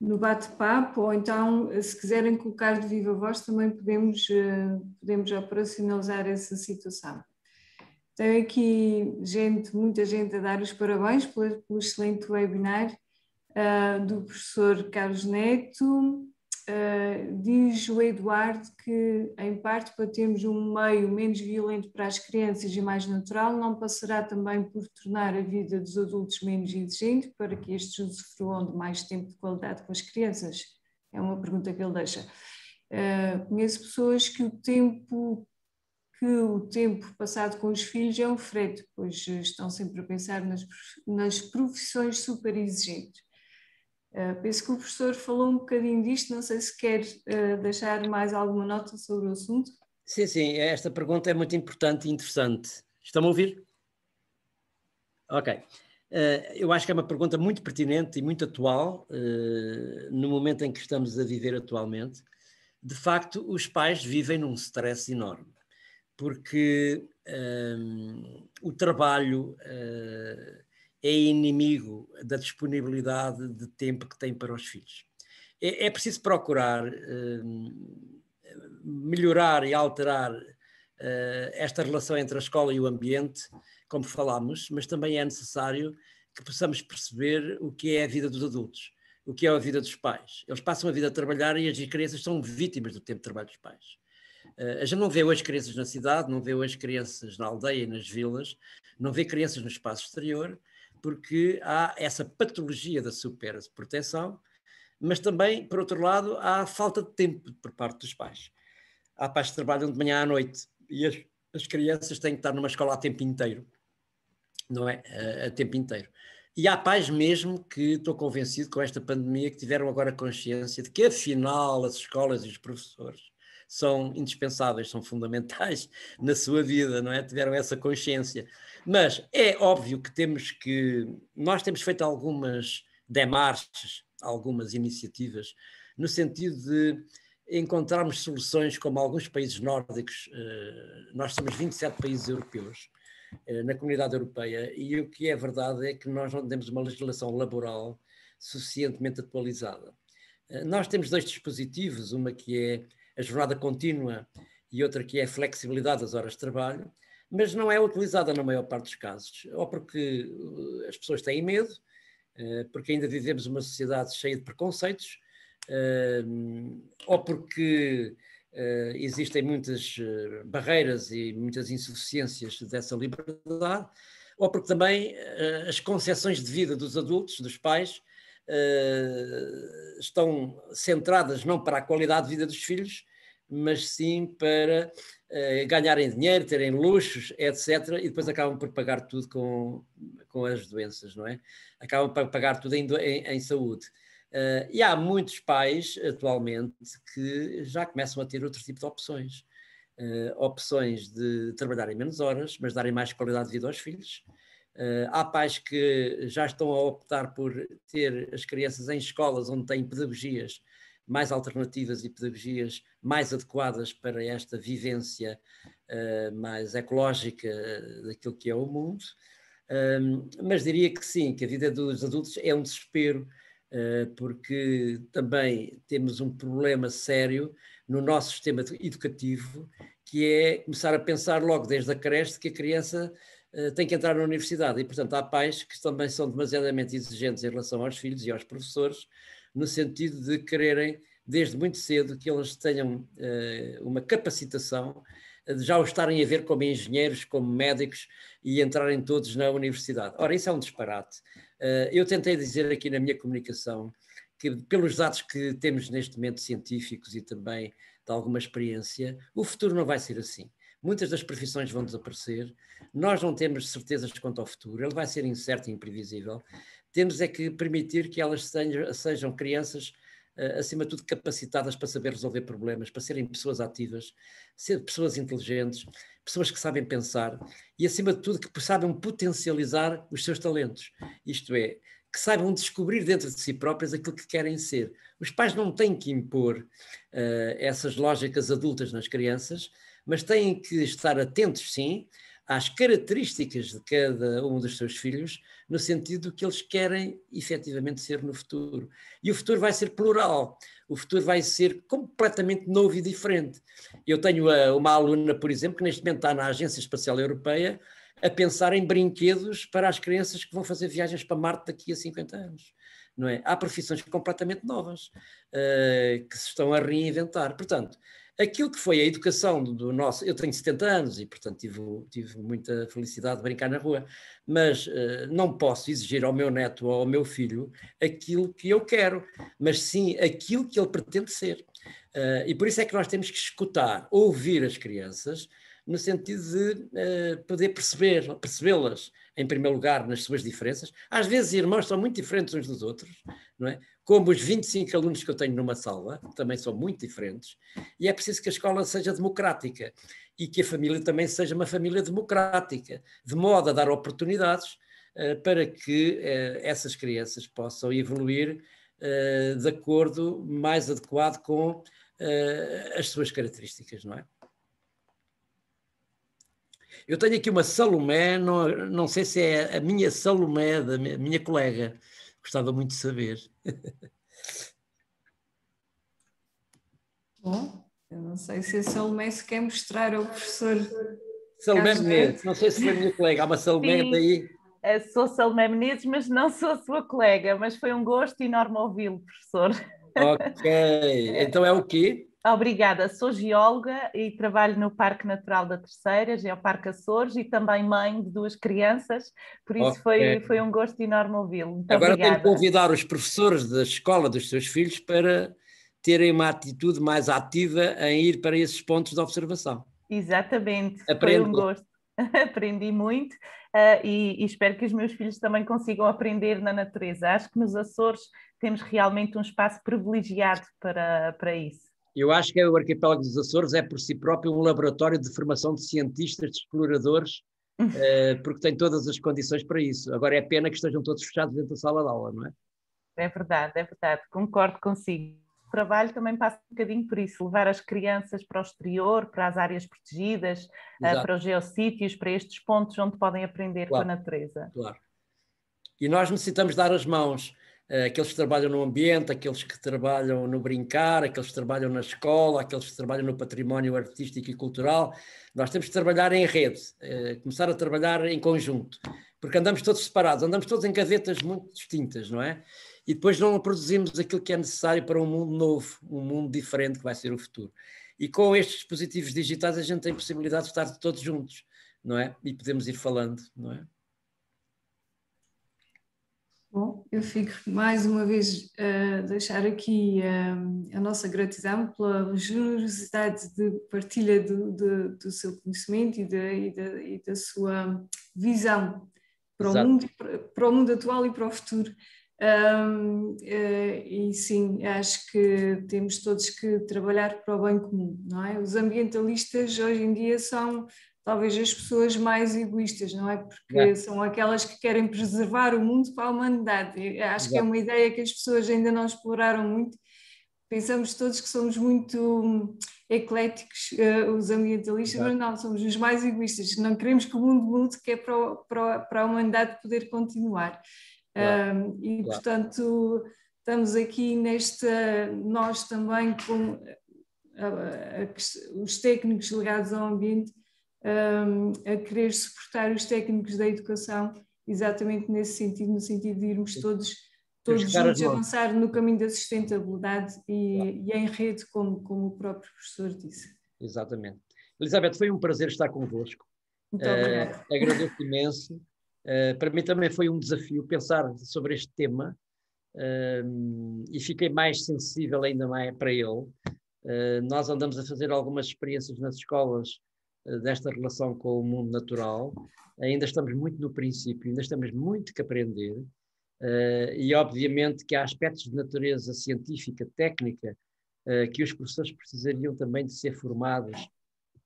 [SPEAKER 2] no bate-papo, ou então, se quiserem colocar de viva voz, também podemos, eh, podemos operacionalizar essa situação. Tenho aqui gente, muita gente a dar os parabéns pelo, pelo excelente webinar uh, do professor Carlos Neto. Uh, diz o Eduardo que, em parte, para termos um meio menos violento para as crianças e mais natural, não passará também por tornar a vida dos adultos menos exigente para que estes usufruam de mais tempo de qualidade com as crianças? É uma pergunta que ele deixa. Uh, conheço pessoas que o tempo que o tempo passado com os filhos é um freio, pois eh, estão sempre a pensar nas, nas profissões super exigentes. Uh, eh, penso que o professor falou um bocadinho disto, não sei se quer uh, deixar mais alguma nota sobre o assunto.
[SPEAKER 1] Sim, sim, esta pergunta é muito importante e interessante. Estão a ouvir? Ok. Uh, eu acho que é uma pergunta muito pertinente e muito atual, no momento em que estamos a viver atualmente. De facto, os pais vivem num stress enorme porque hum, o trabalho uh, é inimigo da disponibilidade de tempo que tem para os filhos. É, é preciso procurar hum, melhorar e alterar uh, esta relação entre a escola e o ambiente, como falámos, mas também é necessário que possamos perceber o que é a vida dos adultos, o que é a vida dos pais. Eles passam a vida a trabalhar e as crianças são vítimas do tempo de trabalho dos pais. Eh, a gente não vê hoje crianças na cidade, não vê hoje crianças na aldeia e nas vilas, não vê crianças no espaço exterior, porque há essa patologia da superproteção, mas também, por outro lado, há falta de tempo por parte dos pais. Há pais que trabalham de manhã à noite e as, as crianças têm que estar numa escola a tempo inteiro, não é? A, a tempo inteiro. E há pais mesmo que estou convencido com esta pandemia que tiveram agora consciência de que afinal as escolas e os professores são indispensáveis, são fundamentais na sua vida, não é? Tiveram essa consciência. Mas é óbvio que temos que. Nós temos feito algumas demarches, algumas iniciativas, no sentido de encontrarmos soluções como alguns países nórdicos. Eh, nós somos 27 países europeus eh, na comunidade europeia e o que é verdade é que nós não temos uma legislação laboral suficientemente atualizada. Eh, nós temos dois dispositivos, uma que é a jornada contínua e outra que é a flexibilidade das horas de trabalho, mas não é utilizada na maior parte dos casos, ou porque eh, as pessoas têm medo, eh, porque ainda vivemos uma sociedade cheia de preconceitos, eh, ou porque existem muitas barreiras e muitas insuficiências dessa liberdade, ou porque também as concepções de vida dos adultos, dos pais, eh, estão centradas não para a qualidade de vida dos filhos, mas sim para eh, ganharem dinheiro, terem luxos, etc. E depois acabam por pagar tudo com, com as doenças, não é? Acabam por pagar tudo em, em, em saúde. Uh, e há muitos pais atualmente que já começam a ter outro tipo de opções. Uh, opções de trabalharem menos horas, mas darem mais qualidade de vida aos filhos. Eh, há pais que já estão a optar por ter as crianças em escolas onde têm pedagogias mais alternativas e pedagogias mais adequadas para esta vivência eh, mais ecológica eh, daquilo que é o mundo. Ehm, mas diria que sim, que a vida dos adultos é um desespero, porque também temos um problema sério no nosso sistema educativo, que é começar a pensar logo desde a creche que a criança eh, tem que entrar na universidade. E, portanto, há pais que também são demasiadamente exigentes em relação aos filhos e aos professores, no sentido de quererem, desde muito cedo, que eles tenham eh, uma capacitação de já o estarem a ver como engenheiros, como médicos e entrarem todos na universidade. Ora, isso é um disparate. Eh, eu tentei dizer aqui na minha comunicação que, pelos dados que temos neste momento científicos e também de alguma experiência, o futuro não vai ser assim muitas das profissões vão desaparecer, nós não temos certezas quanto ao futuro, ele vai ser incerto e imprevisível. Temos é que permitir que elas sejam, sejam crianças, eh, acima de tudo, capacitadas para saber resolver problemas, para serem pessoas ativas, ser pessoas inteligentes, pessoas que sabem pensar e, acima de tudo, que sabem potencializar os seus talentos. Isto é, que saibam descobrir dentro de si próprias aquilo que querem ser. Os pais não têm que impor uh, essas lógicas adultas nas crianças, mas têm que estar atentos, sim, às características de cada um dos seus filhos, no sentido que eles querem efetivamente ser no futuro. E o futuro vai ser plural, o futuro vai ser completamente novo e diferente. Eu tenho eh, uma aluna, por exemplo, que neste momento está na Agência Espacial Europeia a pensar em brinquedos para as crianças que vão fazer viagens para Marte daqui a 50 anos. Não é? Há profissões completamente novas uh, que se estão a reinventar. Portanto, Aquilo que foi a educação do nosso. Eu tenho 70 anos e, portanto, tive, tive muita felicidade de brincar na rua, mas uh, não posso exigir ao meu neto ou ao meu filho aquilo que eu quero, mas sim aquilo que ele pretende ser. Uh, e por isso é que nós temos que escutar, ouvir as crianças, no sentido de uh, poder perceber, percebê-las, em primeiro lugar, nas suas diferenças. Às vezes, irmãos são muito diferentes uns dos outros, não é? Como os 25 alunos que eu tenho numa sala, também são muito diferentes, e é preciso que a escola seja democrática e que a família também seja uma família democrática, de modo a dar oportunidades uh, para que uh, essas crianças possam evoluir de acordo mais adequado com as suas características, não é? Eu tenho aqui uma Salomé, não, não sei se é a minha Salomé, da minha, minha colega. Gostava muito de saber.
[SPEAKER 2] Bom, eu não sei se a Salomé se quer mostrar ao professor. Salomé Menezes, não sei se é a minha
[SPEAKER 1] colega, há uma Salomé Sim. daí
[SPEAKER 2] eh, sou Salomé Menezes, mas não sou a sua colega, mas foi um gosto enorme ouvi-lo, professor. Ok,
[SPEAKER 1] então é o quê?
[SPEAKER 2] Obrigada, sou geóloga e trabalho no Parque Natural da Terceira, Geoparque Açores, e também mãe de duas crianças, por isso okay. foi, foi um gosto enorme ouvi-lo. Agora obrigada. tenho que convidar
[SPEAKER 1] os professores da escola dos seus filhos para terem uma atitude mais ativa em ir para esses pontos de observação.
[SPEAKER 2] Exatamente, Aprendo. foi um gosto. Aprendi muito uh, e, e espero que os meus filhos também consigam aprender na natureza. Acho que nos Açores temos realmente um espaço privilegiado para, para isso.
[SPEAKER 1] Eu acho que é o arquipélago dos Açores é por si próprio um laboratório de formação de cientistas, de exploradores, uh, porque tem todas as condições para isso. Agora é pena que estejam todos fechados dentro da sala de aula, não
[SPEAKER 2] é? É verdade, é verdade, concordo consigo. O trabalho também passa um bocadinho por isso, levar as crianças para o exterior, para as áreas protegidas, eh, para os geossítios, para estes pontos onde podem aprender claro, com a natureza.
[SPEAKER 1] Claro. E nós necessitamos dar as mãos eh, aqueles que trabalham no ambiente, aqueles que trabalham no brincar, aqueles que trabalham na escola, aqueles que trabalham no património artístico e cultural. Nós temos que trabalhar em rede, eh, começar a trabalhar em conjunto, porque andamos todos separados, andamos todos em gavetas muito distintas, não é? E depois não produzimos aquilo que é necessário para um mundo novo, um mundo diferente que vai ser o futuro. E com estes dispositivos digitais a gente tem possibilidade de estar todos juntos, não é? E podemos ir falando, não é?
[SPEAKER 2] Bom, eu fico mais uma vez a deixar aqui a, hum, a nossa gratidão pela generosidade de partilha do, do seu conhecimento e, de, e, de, e, da sua visão para o, mundo, para o mundo atual e para o futuro. Um, uh, eh, e sim, acho que temos todos que trabalhar para o bem comum, não é? Os ambientalistas hoje em dia são talvez as pessoas mais egoístas, não é? Porque é. são aquelas que querem preservar o mundo para a humanidade. Eu eh, acho Exato. que é uma ideia que as pessoas ainda não exploraram muito. Pensamos todos que somos muito hum, ecléticos, uh, os ambientalistas, Exato. mas não, somos os mais egoístas. Não queremos que o mundo mude, que é para, para, para a humanidade poder continuar. Claro. Hum, e, claro. portanto, estamos aqui nesta, nós também, com eh, a, a, os técnicos ligados ao ambiente, um, a querer suportar os técnicos da educação exatamente nesse sentido, no sentido de irmos todos, todos juntos avançar no caminho da sustentabilidade e, claro. e em rede, como, como o próprio professor disse.
[SPEAKER 1] Exatamente. Elizabeth, foi um prazer estar convosco. Muito uh, Agradeço imenso. Uh, para mim também foi um desafio pensar sobre este tema uh, e fiquei mais sensível ainda mais para ele. Eh, nós andamos a fazer algumas experiências nas escolas eh, desta relação com o mundo natural. Ainda estamos muito no princípio, ainda estamos muito que aprender. Uh, e, obviamente, que há aspectos de natureza científica, técnica, uh, que os professores precisariam também de ser formados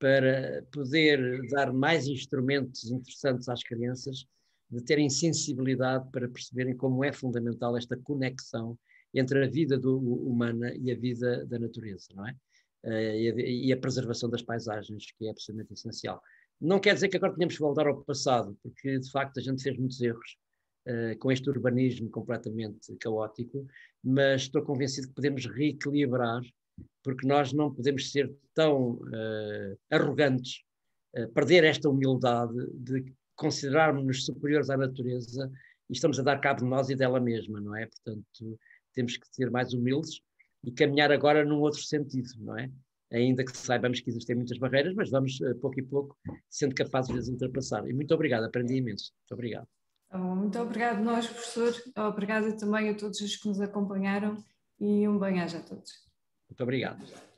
[SPEAKER 1] para poder dar mais instrumentos interessantes às crianças, de terem sensibilidade para perceberem como é fundamental esta conexão entre a vida do, humana e a vida da natureza, não é? Eh, e a preservação das paisagens, que é absolutamente essencial. Não quer dizer que agora tenhamos que voltar ao passado, porque de facto a gente fez muitos erros uh, com este urbanismo completamente caótico, mas estou convencido que podemos reequilibrar, porque nós não podemos ser tão uh, arrogantes, uh, perder esta humildade de considerarmos-nos superiores à natureza e estamos a dar cabo de nós e dela mesma, não é? Portanto, temos que ser mais humildes e caminhar agora num outro sentido, não é? Ainda que saibamos que existem muitas barreiras, mas vamos, eh, pouco e pouco, sendo capazes de as ultrapassar. E muito obrigado, aprendi imenso. Muito obrigado.
[SPEAKER 2] Ah, muito obrigado nós, professor. Obrigada também a todos os que nos acompanharam e um bem-aja a todos.
[SPEAKER 1] Muito obrigado.